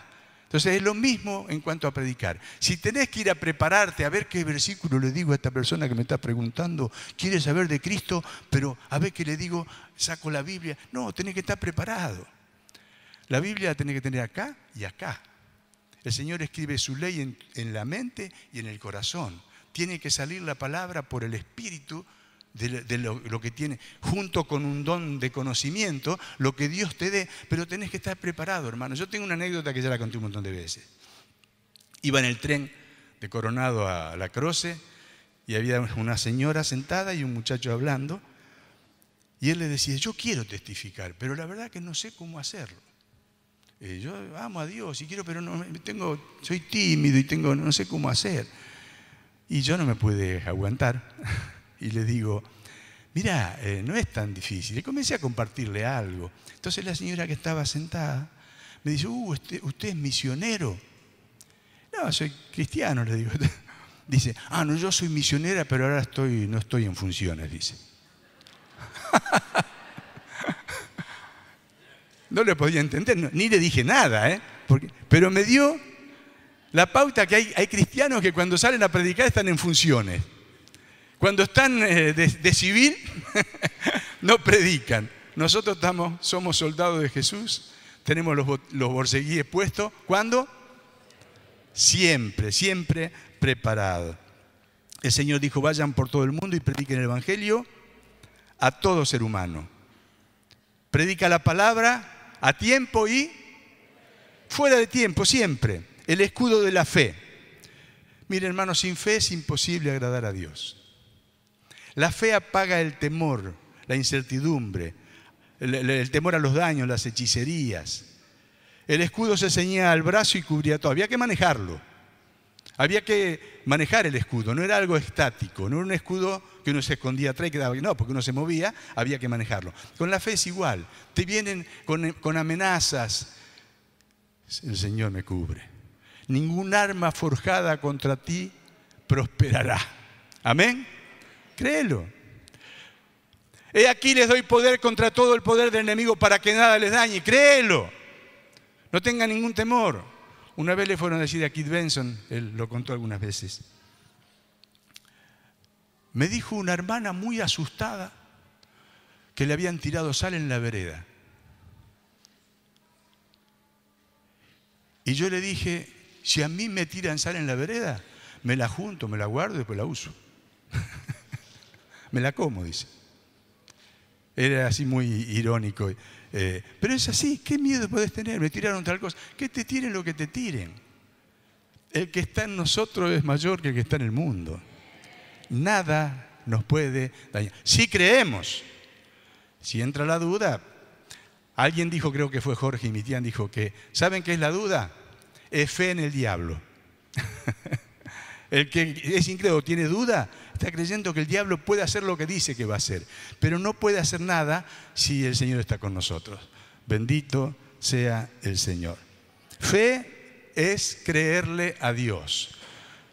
Entonces es lo mismo en cuanto a predicar. Si tenés que ir a prepararte a ver qué versículo le digo a esta persona que me está preguntando, quiere saber de Cristo, pero a ver qué le digo, saco la Biblia. No, tenés que estar preparado. La Biblia tenés que tener acá y acá. El Señor escribe su ley en, en la mente y en el corazón. Tiene que salir la palabra por el Espíritu de, lo, que tiene, junto con un don de conocimiento, lo que Dios te dé, pero tenés que estar preparado, hermano. Yo tengo una anécdota que ya la conté un montón de veces. Iba en el tren de Coronado a La Croce y había una señora sentada y un muchacho hablando. Y él le decía, yo quiero testificar, pero la verdad que no sé cómo hacerlo. yo amo a Dios y quiero, pero no, tengo, soy tímido y tengo, no sé cómo hacer. Y yo no me pude aguantar. y le digo, mira, eh, no es tan difícil. Y comencé a compartirle algo. Entonces la señora que estaba sentada me dice, uh, usted, es misionero. No, soy cristiano, le digo. dice, ah, no, yo soy misionera, pero ahora estoy, no estoy en funciones, dice. no le podía entender, ni le dije nada, ¿eh? pero me dio la pauta que hay cristianos que cuando salen a predicar están en funciones. Cuando están eh, de, civil, no predican. Nosotros estamos, somos soldados de Jesús, tenemos los, los puestos. ¿Cuándo? Siempre, siempre preparado. El Señor dijo, vayan por todo el mundo y prediquen el Evangelio a todo ser humano. Predica la palabra a tiempo y fuera de tiempo, siempre. El escudo de la fe. Mire hermano, sin fe es imposible agradar a Dios. La fe apaga el temor, la incertidumbre, el, temor a los daños, las hechicerías. El escudo se ceñía al brazo y cubría todo. Había que manejarlo. Había que manejar el escudo. No era algo estático. No era un escudo que uno se escondía atrás y quedaba. No, porque uno se movía, había que manejarlo. Con la fe es igual. Te vienen con amenazas. El Señor me cubre. Ningún arma forjada contra ti prosperará. Amén. Créelo. He aquí les doy poder contra todo el poder del enemigo para que nada les dañe. Créelo. No tengan ningún temor. Una vez le fueron a decir a Kit Benson, él lo contó algunas veces. Me dijo una hermana muy asustada que le habían tirado sal en la vereda. Y yo le dije, si a mí me tiran sal en la vereda, me la junto, me la guardo y después la uso. me la como, dice. Era así muy irónico. Eh, pero es así, ¿qué miedo podés tener? Me tiraron tal cosa. ¿Qué te tiren lo que te tiren. El que está en nosotros es mayor que el que está en el mundo. Nada nos puede dañar. Si creemos, si entra la duda, alguien dijo, creo que fue Jorge y tía, dijo que, ¿saben qué es la duda? Es fe en el diablo. el que es incrédulo, tiene duda, está creyendo que el diablo puede hacer lo que dice que va a hacer, pero no puede hacer nada si el Señor está con nosotros. Bendito sea el Señor. Fe es creerle a Dios.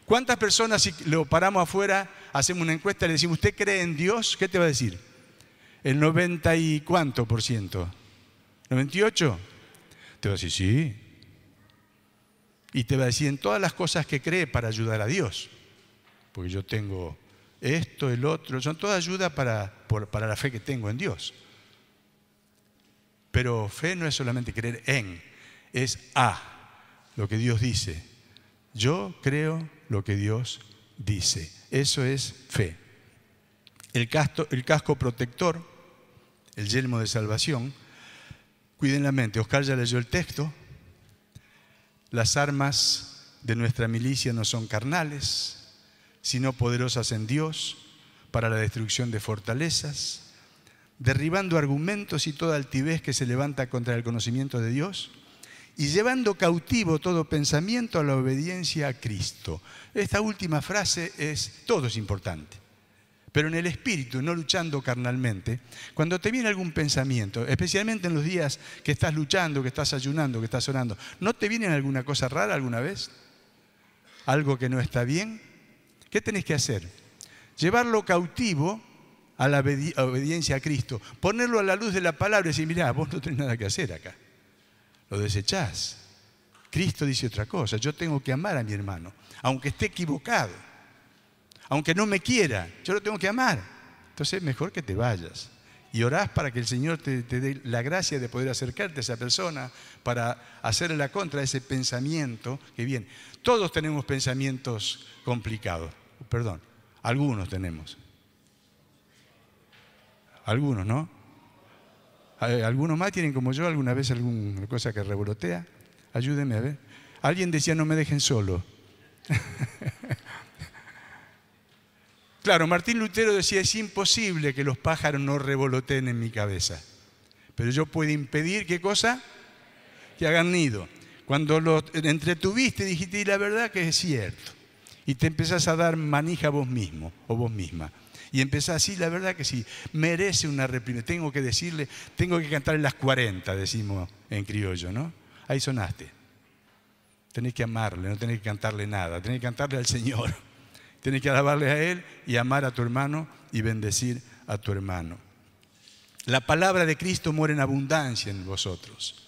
¿Cuántas personas si lo paramos afuera, hacemos una encuesta, y le decimos, ¿usted cree en Dios? ¿Qué te va a decir? ¿El 90 y cuánto por ciento? ¿98? Te va a decir, sí. Y te va a decir en todas las cosas que cree para ayudar a Dios. Porque yo tengo esto, el otro, son toda ayuda para, la fe que tengo en Dios. Pero fe no es solamente creer en, es a lo que Dios dice. Yo creo lo que Dios dice. Eso es fe. El, el casco protector, el yelmo de salvación, cuiden la mente. Oscar ya leyó el texto. Las armas de nuestra milicia no son carnales, sino poderosas en Dios para la destrucción de fortalezas, derribando argumentos y toda altivez que se levanta contra el conocimiento de Dios y llevando cautivo todo pensamiento a la obediencia a Cristo. Esta última frase es, todo es importante, pero en el espíritu, no luchando carnalmente, cuando te viene algún pensamiento, especialmente en los días que estás luchando, que estás ayunando, que estás orando, ¿no te viene alguna cosa rara alguna vez? ¿Algo que no está bien? ¿Qué tenés que hacer? Llevarlo cautivo a la obediencia a Cristo, ponerlo a la luz de la palabra y decir, mirá, vos no tenés nada que hacer acá. Lo desechás. Cristo dice otra cosa, yo tengo que amar a mi hermano, aunque esté equivocado, aunque no me quiera, yo lo tengo que amar. Entonces mejor que te vayas y orás para que el Señor te, dé la gracia de poder acercarte a esa persona para hacerle la contra de ese pensamiento que viene. Todos tenemos pensamientos complicados perdón, algunos tenemos. Algunos, ¿no? Eh, algunos más tienen como yo alguna vez alguna cosa que revolotea. Ayúdeme, a ver. Alguien decía, no me dejen solo. claro, Martín Lutero decía, es imposible que los pájaros no revoloteen en mi cabeza. Pero yo puedo impedir, ¿qué cosa? Que hagan nido. Cuando lo eh, entretuviste, dijiste, y la verdad que es cierto. Y te empezás a dar manija vos mismo o vos misma. Y empezás, así, la verdad que sí, merece una reprimenda. Tengo que decirle, tengo que cantar las 40, decimos en criollo, ¿no? Ahí sonaste. Tenés que amarle, no tenés que cantarle nada, tenés que cantarle al Señor. Tienes que alabarle a Él y amar a tu hermano y bendecir a tu hermano. La palabra de Cristo muere en abundancia en vosotros,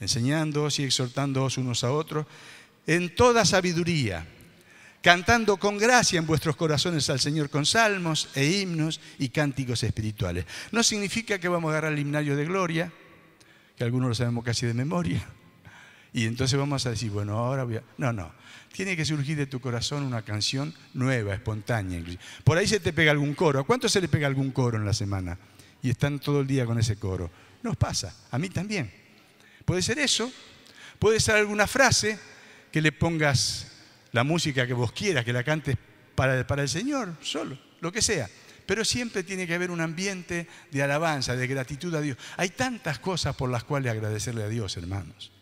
enseñándoos y exhortándoos unos a otros en toda sabiduría, cantando con gracia en vuestros corazones al Señor con salmos e himnos y cánticos espirituales. No significa que vamos a agarrar el himnario de gloria, que algunos lo sabemos casi de memoria, y entonces vamos a decir, bueno, ahora voy a... No, no. Tiene que surgir de tu corazón una canción nueva, espontánea. Por ahí se te pega algún coro. ¿A cuánto se le pega algún coro en la semana? Y están todo el día con ese coro. Nos pasa, a mí también. Puede ser eso, puede ser alguna frase que le pongas la música que vos quieras, que la cantes para, el Señor, solo, lo que sea. Pero siempre tiene que haber un ambiente de alabanza, de gratitud a Dios. Hay tantas cosas por las cuales agradecerle a Dios, hermanos.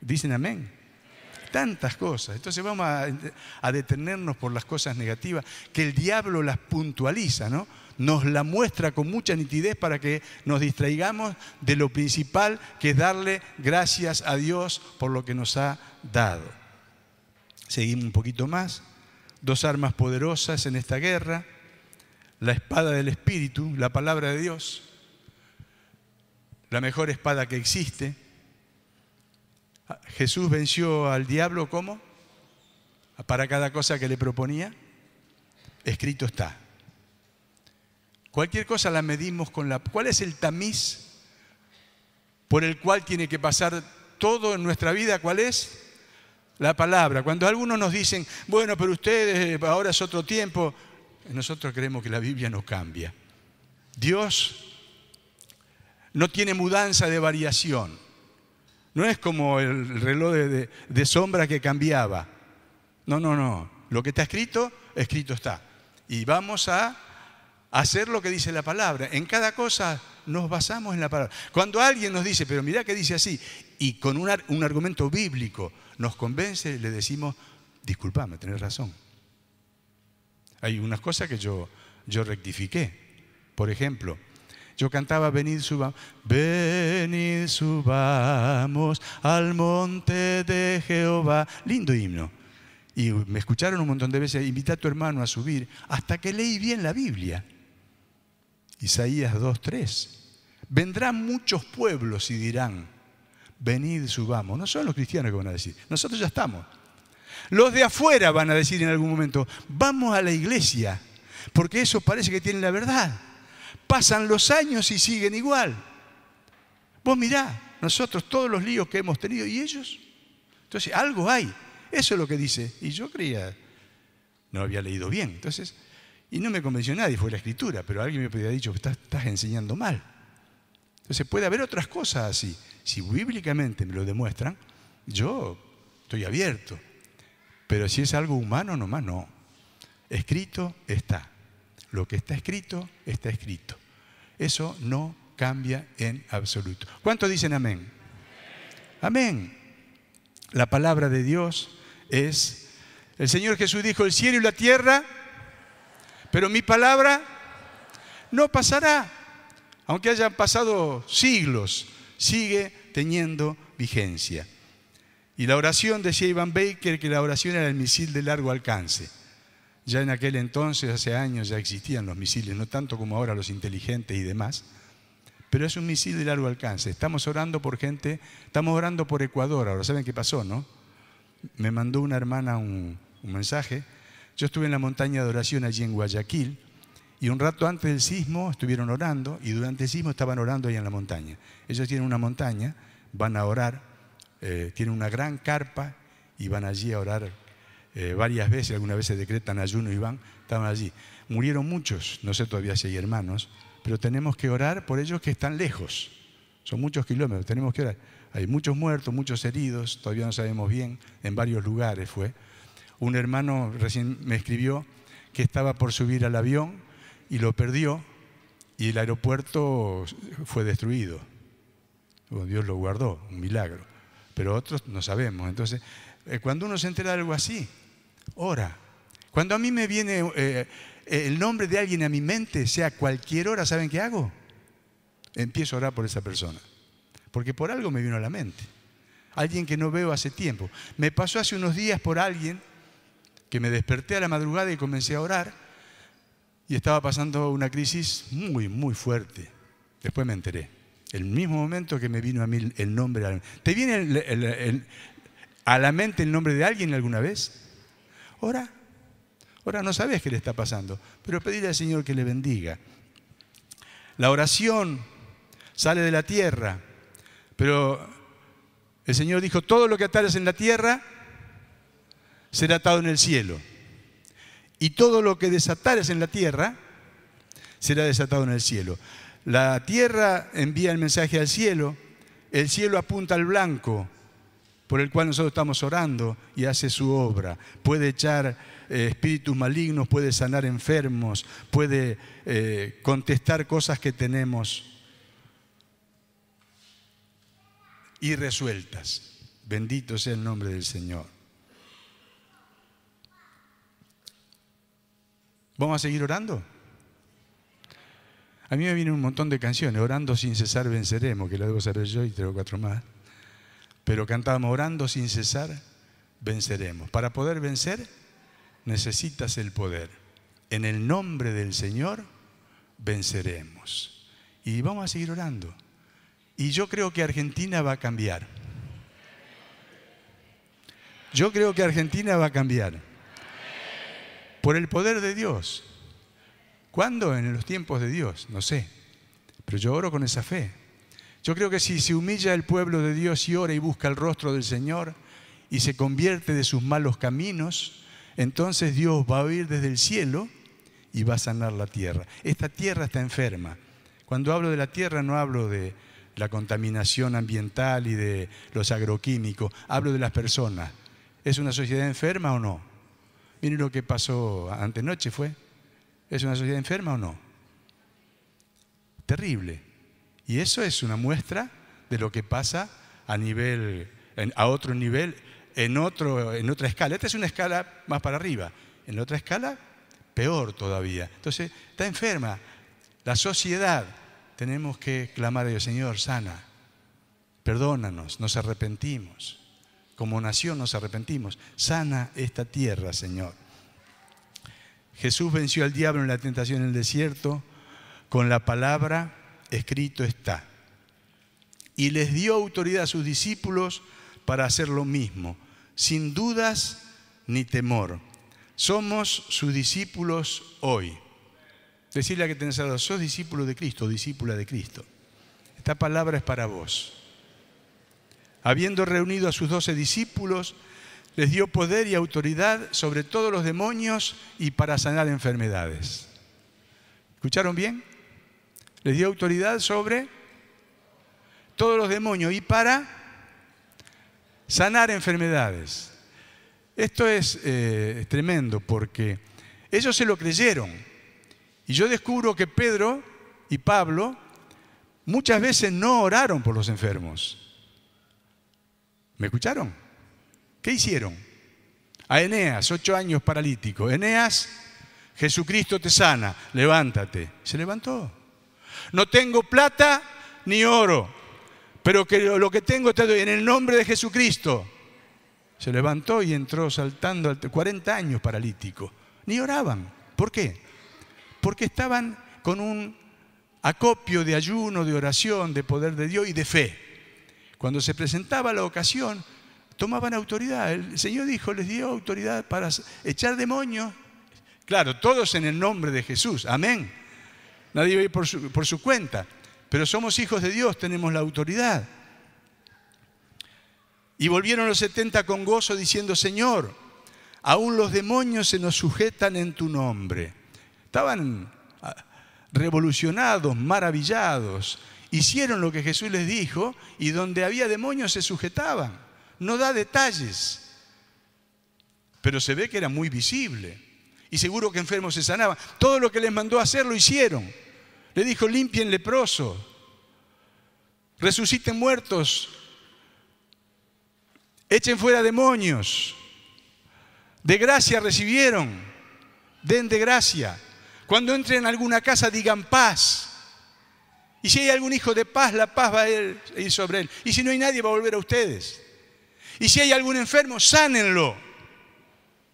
Dicen amén tantas cosas. Entonces vamos a, a, detenernos por las cosas negativas, que el diablo las puntualiza, ¿no? Nos la muestra con mucha nitidez para que nos distraigamos de lo principal, que es darle gracias a Dios por lo que nos ha dado. Seguimos un poquito más. Dos armas poderosas en esta guerra. La espada del Espíritu, la palabra de Dios. La mejor espada que existe. Jesús venció al diablo, ¿cómo? Para cada cosa que le proponía. Escrito está. Cualquier cosa la medimos con la... ¿Cuál es el tamiz por el cual tiene que pasar todo en nuestra vida? ¿Cuál es? la palabra. Cuando algunos nos dicen, bueno, pero ustedes, eh, ahora es otro tiempo, nosotros creemos que la Biblia no cambia. Dios no tiene mudanza de variación. No es como el reloj de, sombra que cambiaba. No, no, no. Lo que está escrito, escrito está. Y vamos a hacer lo que dice la palabra. En cada cosa nos basamos en la palabra. Cuando alguien nos dice, pero mirá que dice así, y con un argumento bíblico, nos convence, le decimos, disculpame, tenés razón. Hay unas cosas que yo, yo rectifiqué. Por ejemplo, yo cantaba, venid subamos, venid subamos al monte de Jehová. Lindo himno. Y me escucharon un montón de veces, invita a tu hermano a subir, hasta que leí bien la Biblia. Isaías 2.3. Vendrán muchos pueblos y dirán, venid, subamos. No son los cristianos que van a decir, nosotros ya estamos. Los de afuera van a decir en algún momento, vamos a la iglesia, porque eso parece que tienen la verdad. Pasan los años y siguen igual. Vos mirá, nosotros todos los líos que hemos tenido y ellos. Entonces, algo hay. Eso es lo que dice. Y yo creía, no había leído bien. Entonces, y no me convenció nadie, fue la escritura, pero alguien me podría dicho, que estás enseñando mal. Entonces puede haber otras cosas así. Si bíblicamente me lo demuestran, yo estoy abierto. Pero si es algo humano, nomás no. Escrito está. Lo que está escrito, está escrito. Eso no cambia en absoluto. ¿Cuánto dicen amén? Amén. La palabra de Dios es, el Señor Jesús dijo, el cielo y la tierra, pero mi palabra no pasará aunque hayan pasado siglos, sigue teniendo vigencia. Y la oración, decía Ivan Baker, que la oración era el misil de largo alcance. Ya en aquel entonces, hace años, ya existían los misiles, no tanto como ahora los inteligentes y demás, pero es un misil de largo alcance. Estamos orando por gente, estamos orando por Ecuador ahora, ¿saben qué pasó, no? Me mandó una hermana un mensaje. Yo estuve en la montaña de oración allí en Guayaquil y un rato antes del sismo estuvieron orando y durante el sismo estaban orando ahí en la montaña. Ellos tienen una montaña, van a orar, eh, tienen una gran carpa y van allí a orar eh, varias veces, algunas veces decretan ayuno y van, estaban allí. Murieron muchos, no sé todavía si hay hermanos, pero tenemos que orar por ellos que están lejos. Son muchos kilómetros, tenemos que orar. Hay muchos muertos, muchos heridos, todavía no sabemos bien, en varios lugares fue. Un hermano recién me escribió que estaba por subir al avión y lo perdió y el aeropuerto fue destruido. Dios lo guardó, un milagro. Pero otros no sabemos. Entonces, eh, cuando uno se entera de algo así, ora. Cuando a mí me viene eh, eh, el nombre de alguien a mi mente, sea cualquier hora, ¿saben qué hago? Empiezo a orar por esa persona. Porque por algo me vino a la mente. Alguien que no veo hace tiempo. Me pasó hace unos días por alguien que me desperté a la madrugada y comencé a orar y estaba pasando una crisis muy, muy fuerte. Después me enteré. El mismo momento que me vino a mí el nombre. ¿Te viene a la mente el nombre de alguien alguna vez? ¿Ahora? Ahora no sabes qué le está pasando, pero pedirle al Señor que le bendiga. La oración sale de la tierra, pero el Señor dijo, todo lo que atares en la tierra será atado en el cielo. Y todo lo que desatares en la tierra será desatado en el cielo. La tierra envía el mensaje al cielo, el cielo apunta al blanco por el cual nosotros estamos orando y hace su obra. Puede echar eh, espíritus malignos, puede sanar enfermos, puede eh, contestar cosas que tenemos irresueltas. Bendito sea el nombre del Señor. Vamos a seguir orando. A mí me vienen un montón de canciones, orando sin cesar venceremos, que lo debo saber yo y tengo cuatro más. Pero cantábamos, orando sin cesar venceremos. Para poder vencer necesitas el poder. En el nombre del Señor venceremos. Y vamos a seguir orando. Y yo creo que Argentina va a cambiar. Yo creo que Argentina va a cambiar. Por el poder de Dios. ¿Cuándo? En los tiempos de Dios, no sé. Pero yo oro con esa fe. Yo creo que si se humilla el pueblo de Dios y ora y busca el rostro del Señor y se convierte de sus malos caminos, entonces Dios va a oír desde el cielo y va a sanar la tierra. Esta tierra está enferma. Cuando hablo de la tierra no hablo de la contaminación ambiental y de los agroquímicos, hablo de las personas. ¿Es una sociedad enferma o no? Miren lo que pasó antenoche fue. ¿Es una sociedad enferma o no? Terrible. Y eso es una muestra de lo que pasa a nivel, a otro nivel, en, otro, en otra escala. Esta es una escala más para arriba. En otra escala, peor todavía. Entonces, está enferma. La sociedad, tenemos que clamar a Dios, Señor, sana. Perdónanos, nos arrepentimos. Como nación nos arrepentimos. Sana esta tierra, Señor. Jesús venció al diablo en la tentación en el desierto con la palabra, escrito está. Y les dio autoridad a sus discípulos para hacer lo mismo, sin dudas ni temor. Somos sus discípulos hoy. Decirle a que tenés a sos discípulo de Cristo, discípula de Cristo. Esta palabra es para vos. Habiendo reunido a sus doce discípulos, les dio poder y autoridad sobre todos los demonios y para sanar enfermedades. ¿Escucharon bien? Les dio autoridad sobre todos los demonios y para sanar enfermedades. Esto es eh, tremendo porque ellos se lo creyeron. Y yo descubro que Pedro y Pablo muchas veces no oraron por los enfermos. ¿Me escucharon? ¿Qué hicieron? A Eneas, ocho años paralítico. Eneas, Jesucristo te sana, levántate. Se levantó. No tengo plata ni oro, pero que lo que tengo te doy en el nombre de Jesucristo. Se levantó y entró saltando 40 años paralítico. Ni oraban. ¿Por qué? Porque estaban con un acopio de ayuno, de oración, de poder de Dios y de fe. Cuando se presentaba la ocasión, tomaban autoridad. El Señor dijo, les dio autoridad para echar demonios. Claro, todos en el nombre de Jesús, amén. Nadie va a ir por su, por su cuenta, pero somos hijos de Dios, tenemos la autoridad. Y volvieron los setenta con gozo diciendo, Señor, aún los demonios se nos sujetan en tu nombre. Estaban ah, revolucionados, maravillados, hicieron lo que Jesús les dijo y donde había demonios se sujetaban. No da detalles, pero se ve que era muy visible. Y seguro que enfermos se sanaban. Todo lo que les mandó a hacer lo hicieron. Le dijo, limpien leproso, resuciten muertos, echen fuera demonios. De gracia recibieron, den de gracia. Cuando entren en alguna casa digan paz y si hay algún hijo de paz, la paz va a ir sobre él. Y si no hay nadie, va a volver a ustedes. Y si hay algún enfermo, sánenlo.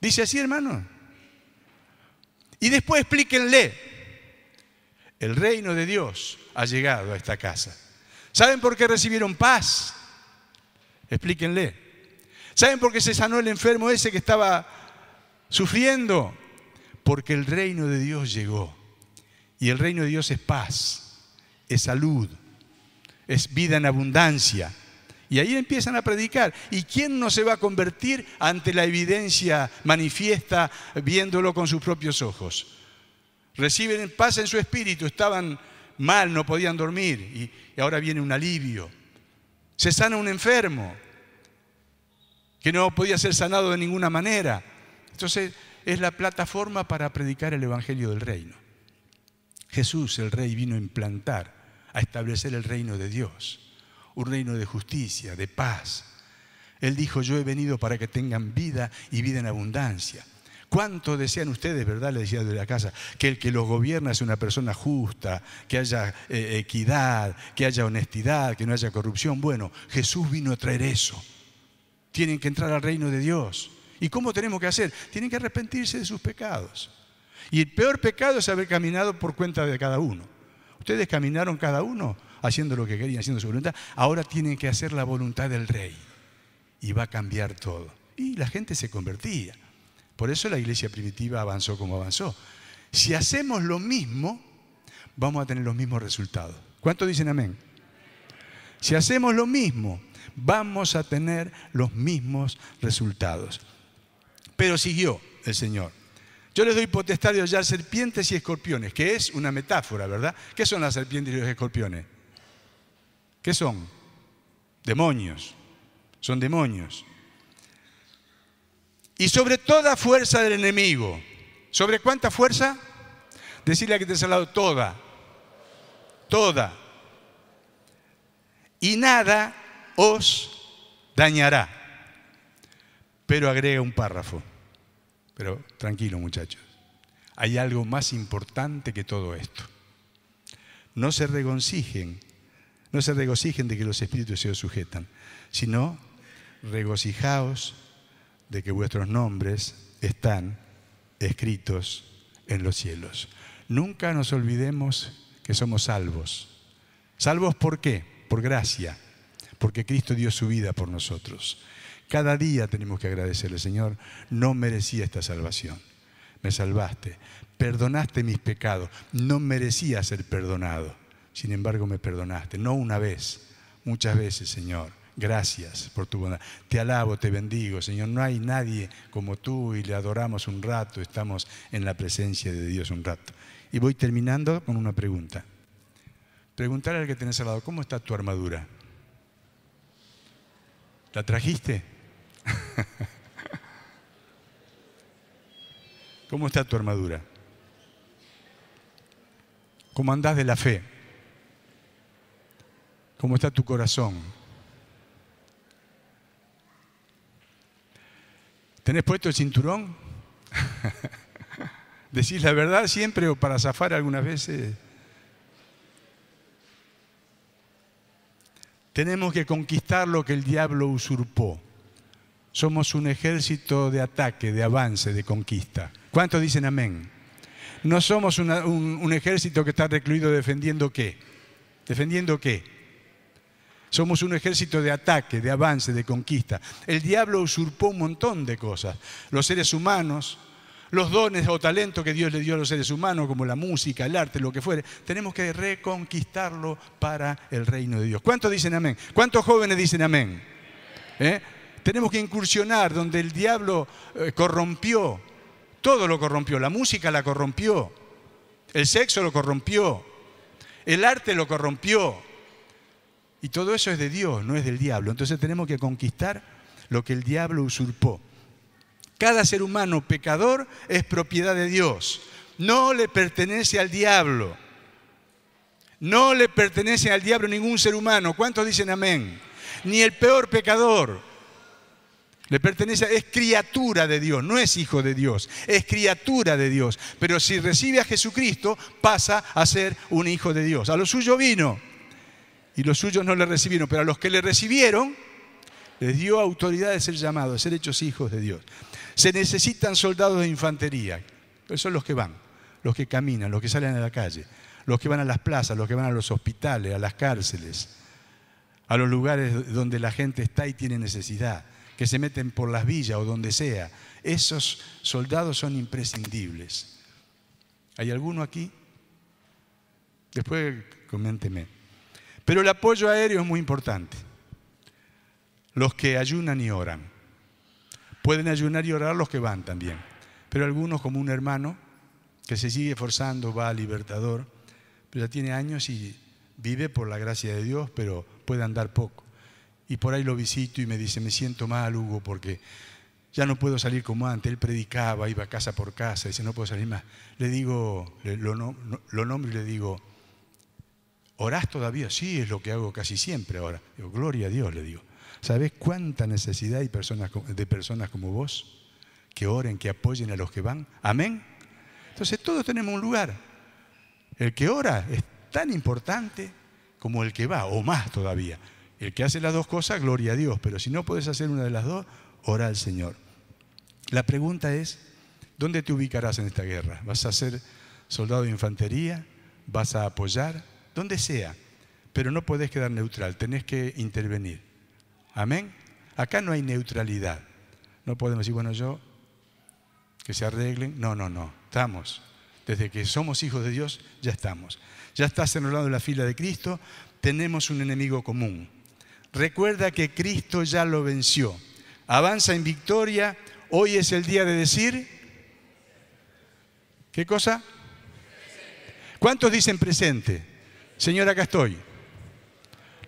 Dice así, hermano. Y después explíquenle, el reino de Dios ha llegado a esta casa. ¿Saben por qué recibieron paz? Explíquenle. ¿Saben por qué se sanó el enfermo ese que estaba sufriendo? Porque el reino de Dios llegó. Y el reino de Dios es paz es salud, es vida en abundancia. Y ahí empiezan a predicar. ¿Y quién no se va a convertir ante la evidencia manifiesta viéndolo con sus propios ojos? Reciben paz en su espíritu, estaban mal, no podían dormir y, ahora viene un alivio. Se sana un enfermo que no podía ser sanado de ninguna manera. Entonces es la plataforma para predicar el Evangelio del Reino. Jesús, el Rey, vino a implantar a establecer el reino de Dios, un reino de justicia, de paz. Él dijo, yo he venido para que tengan vida y vida en abundancia. ¿Cuánto desean ustedes, verdad? Le decía de la casa, que el que los gobierna sea una persona justa, que haya eh, equidad, que haya honestidad, que no haya corrupción. Bueno, Jesús vino a traer eso. Tienen que entrar al reino de Dios. ¿Y cómo tenemos que hacer? Tienen que arrepentirse de sus pecados. Y el peor pecado es haber caminado por cuenta de cada uno. Ustedes caminaron cada uno haciendo lo que querían, haciendo su voluntad. Ahora tienen que hacer la voluntad del rey. Y va a cambiar todo. Y la gente se convertía. Por eso la iglesia primitiva avanzó como avanzó. Si hacemos lo mismo, vamos a tener los mismos resultados. ¿Cuántos dicen amén? Si hacemos lo mismo, vamos a tener los mismos resultados. Pero siguió el Señor. Yo les doy potestad de hallar serpientes y escorpiones, que es una metáfora, ¿verdad? ¿Qué son las serpientes y los escorpiones? ¿Qué son? Demonios. Son demonios. Y sobre toda fuerza del enemigo. ¿Sobre cuánta fuerza? Decirle a que te has toda. Toda. Y nada os dañará. Pero agrega un párrafo. Pero tranquilo muchachos, hay algo más importante que todo esto. No se regocijen, no se regocijen de que los espíritus se os sujetan, sino regocijaos de que vuestros nombres están escritos en los cielos. Nunca nos olvidemos que somos salvos. ¿Salvos por qué? Por gracia, porque Cristo dio su vida por nosotros. Cada día tenemos que agradecerle, Señor, no merecía esta salvación. Me salvaste, perdonaste mis pecados, no merecía ser perdonado. Sin embargo, me perdonaste, no una vez, muchas veces, Señor. Gracias por tu bondad. Te alabo, te bendigo, Señor. No hay nadie como tú y le adoramos un rato, estamos en la presencia de Dios un rato. Y voy terminando con una pregunta. Preguntarle al que tenés al lado, ¿cómo está tu armadura? ¿La trajiste? ¿Cómo está tu armadura? ¿Cómo andás de la fe? ¿Cómo está tu corazón? ¿Tenés puesto el cinturón? ¿Decís la verdad siempre o para zafar algunas veces? Tenemos que conquistar lo que el diablo usurpó. Somos un ejército de ataque, de avance, de conquista. ¿Cuántos dicen amén? No somos un, ejército que está recluido defendiendo qué. ¿Defendiendo qué? Somos un ejército de ataque, de avance, de conquista. El diablo usurpó un montón de cosas. Los seres humanos, los dones o talentos que Dios le dio a los seres humanos, como la música, el arte, lo que fuere, tenemos que reconquistarlo para el reino de Dios. ¿Cuántos dicen amén? ¿Cuántos jóvenes dicen amén? ¿Eh? tenemos que incursionar donde el diablo eh, corrompió, todo lo corrompió, la música la corrompió, el sexo lo corrompió, el arte lo corrompió. Y todo eso es de Dios, no es del diablo. Entonces tenemos que conquistar lo que el diablo usurpó. Cada ser humano pecador es propiedad de Dios. No le pertenece al diablo. No le pertenece al diablo ningún ser humano. ¿Cuántos dicen amén? Ni el peor pecador, le pertenece, es criatura de Dios, no es hijo de Dios, es criatura de Dios. Pero si recibe a Jesucristo, pasa a ser un hijo de Dios. A lo suyo vino y los suyos no le recibieron, pero a los que le recibieron, les dio autoridad de ser llamados, de ser hechos hijos de Dios. Se necesitan soldados de infantería, esos son los que van, los que caminan, los que salen a la calle, los que van a las plazas, los que van a los hospitales, a las cárceles, a los lugares donde la gente está y tiene necesidad que se meten por las villas o donde sea. Esos soldados son imprescindibles. ¿Hay alguno aquí? Después coménteme. Pero el apoyo aéreo es muy importante. Los que ayunan y oran. Pueden ayunar y orar los que van también. Pero algunos, como un hermano, que se sigue forzando, va al Libertador, pero ya tiene años y vive por la gracia de Dios, pero puede andar poco y por ahí lo visito y me dice, me siento mal, Hugo, porque ya no puedo salir como antes. Él predicaba, iba casa por casa, dice, no puedo salir más. Le digo, lo, lo nombro y le digo, ¿orás todavía? Sí, es lo que hago casi siempre ahora. gloria a Dios, le digo. ¿Sabés cuánta necesidad hay personas, de personas como vos que oren, que apoyen a los que van? Amén. Entonces todos tenemos un lugar. El que ora es tan importante como el que va, o más todavía. El que hace las dos cosas, gloria a Dios, pero si no puedes hacer una de las dos, ora al Señor. La pregunta es, ¿dónde te ubicarás en esta guerra? ¿Vas a ser soldado de infantería? ¿Vas a apoyar? Donde sea, pero no podés quedar neutral, tenés que intervenir. Amén. Acá no hay neutralidad. No podemos decir, bueno, yo, que se arreglen. No, no, no. Estamos. Desde que somos hijos de Dios, ya estamos. Ya estás lado de la fila de Cristo. Tenemos un enemigo común, Recuerda que Cristo ya lo venció. Avanza en victoria. Hoy es el día de decir, ¿qué cosa? ¿Cuántos dicen presente? Señor, acá estoy.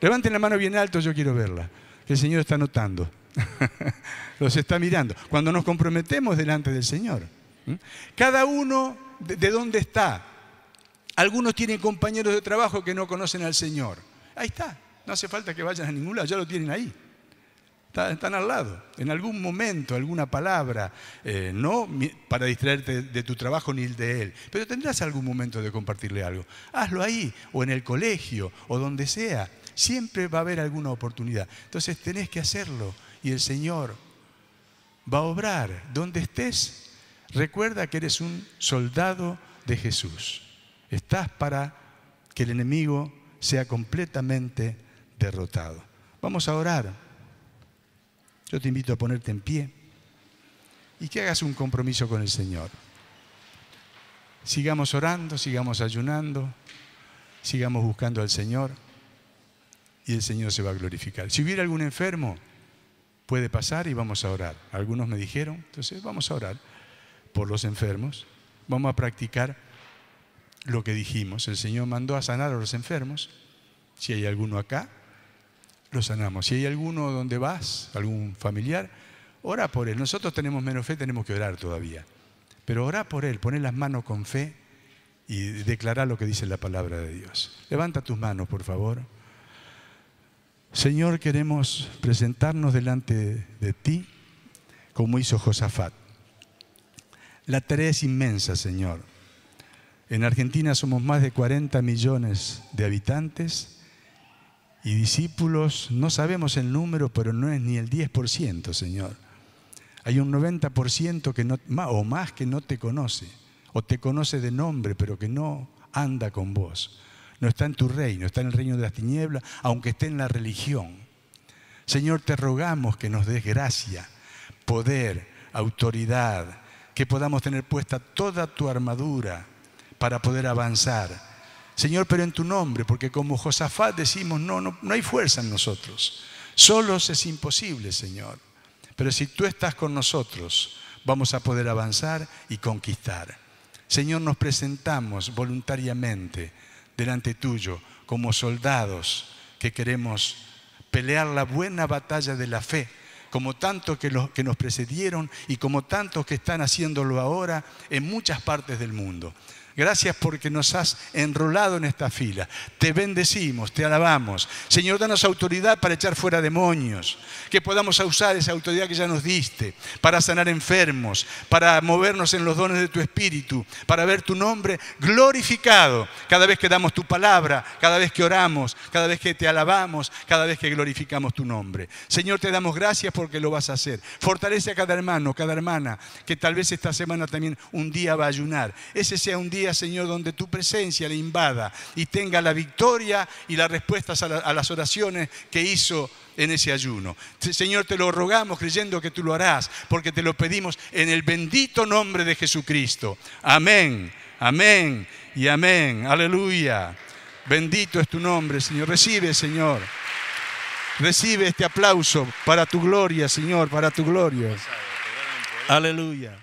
Levanten la mano bien alto, yo quiero verla. Que el Señor está notando. Los está mirando. Cuando nos comprometemos delante del Señor. ¿Mm? Cada uno de dónde está. Algunos tienen compañeros de trabajo que no conocen al Señor. Ahí está. No hace falta que vayan a ningún lado, ya lo tienen ahí. Están, al lado. En algún momento, alguna palabra, eh, no para distraerte de tu trabajo ni de él, pero tendrás algún momento de compartirle algo. Hazlo ahí, o en el colegio, o donde sea. Siempre va a haber alguna oportunidad. Entonces tenés que hacerlo y el Señor va a obrar. Donde estés, recuerda que eres un soldado de Jesús. Estás para que el enemigo sea completamente derrotado. Vamos a orar. Yo te invito a ponerte en pie y que hagas un compromiso con el Señor. Sigamos orando, sigamos ayunando, sigamos buscando al Señor y el Señor se va a glorificar. Si hubiera algún enfermo, puede pasar y vamos a orar. Algunos me dijeron, entonces vamos a orar por los enfermos, vamos a practicar lo que dijimos. El Señor mandó a sanar a los enfermos, si hay alguno acá, lo sanamos. Si hay alguno donde vas, algún familiar, ora por él. Nosotros tenemos menos fe, tenemos que orar todavía. Pero ora por él, poné las manos con fe y declara lo que dice la palabra de Dios. Levanta tus manos, por favor. Señor, queremos presentarnos delante de ti como hizo Josafat. La tarea es inmensa, Señor. En Argentina somos más de 40 millones de habitantes y discípulos, no sabemos el número, pero no es ni el 10%, Señor. Hay un 90% que no, o más que no te conoce, o te conoce de nombre, pero que no anda con vos. No está en tu reino, está en el reino de las tinieblas, aunque esté en la religión. Señor, te rogamos que nos des gracia, poder, autoridad, que podamos tener puesta toda tu armadura para poder avanzar Señor, pero en tu nombre, porque como Josafat decimos, no, no, hay fuerza en nosotros. Solos es imposible, Señor. Pero si tú estás con nosotros, vamos a poder avanzar y conquistar. Señor, nos presentamos voluntariamente delante tuyo como soldados que queremos pelear la buena batalla de la fe, como tantos que, que nos precedieron y como tantos que están haciéndolo ahora en muchas partes del mundo. Gracias porque nos has enrolado en esta fila. Te bendecimos, te alabamos. Señor, danos autoridad para echar fuera demonios, que podamos usar esa autoridad que ya nos diste para sanar enfermos, para movernos en los dones de tu espíritu, para ver tu nombre glorificado cada vez que damos tu palabra, cada vez que oramos, cada vez que te alabamos, cada vez que glorificamos tu nombre. Señor, te damos gracias porque lo vas a hacer. Fortalece a cada hermano, cada hermana, que tal vez esta semana también un día va a ayunar. Ese sea un día Señor, donde tu presencia le invada y tenga la victoria y las respuestas a, a las oraciones que hizo en ese ayuno. Señor, te lo rogamos creyendo que tú lo harás, porque te lo pedimos en el bendito nombre de Jesucristo. Amén, amén y amén. Aleluya. Bendito es tu nombre, Señor. Recibe, Señor. Recibe este aplauso para tu gloria, Señor, para tu gloria. Aleluya.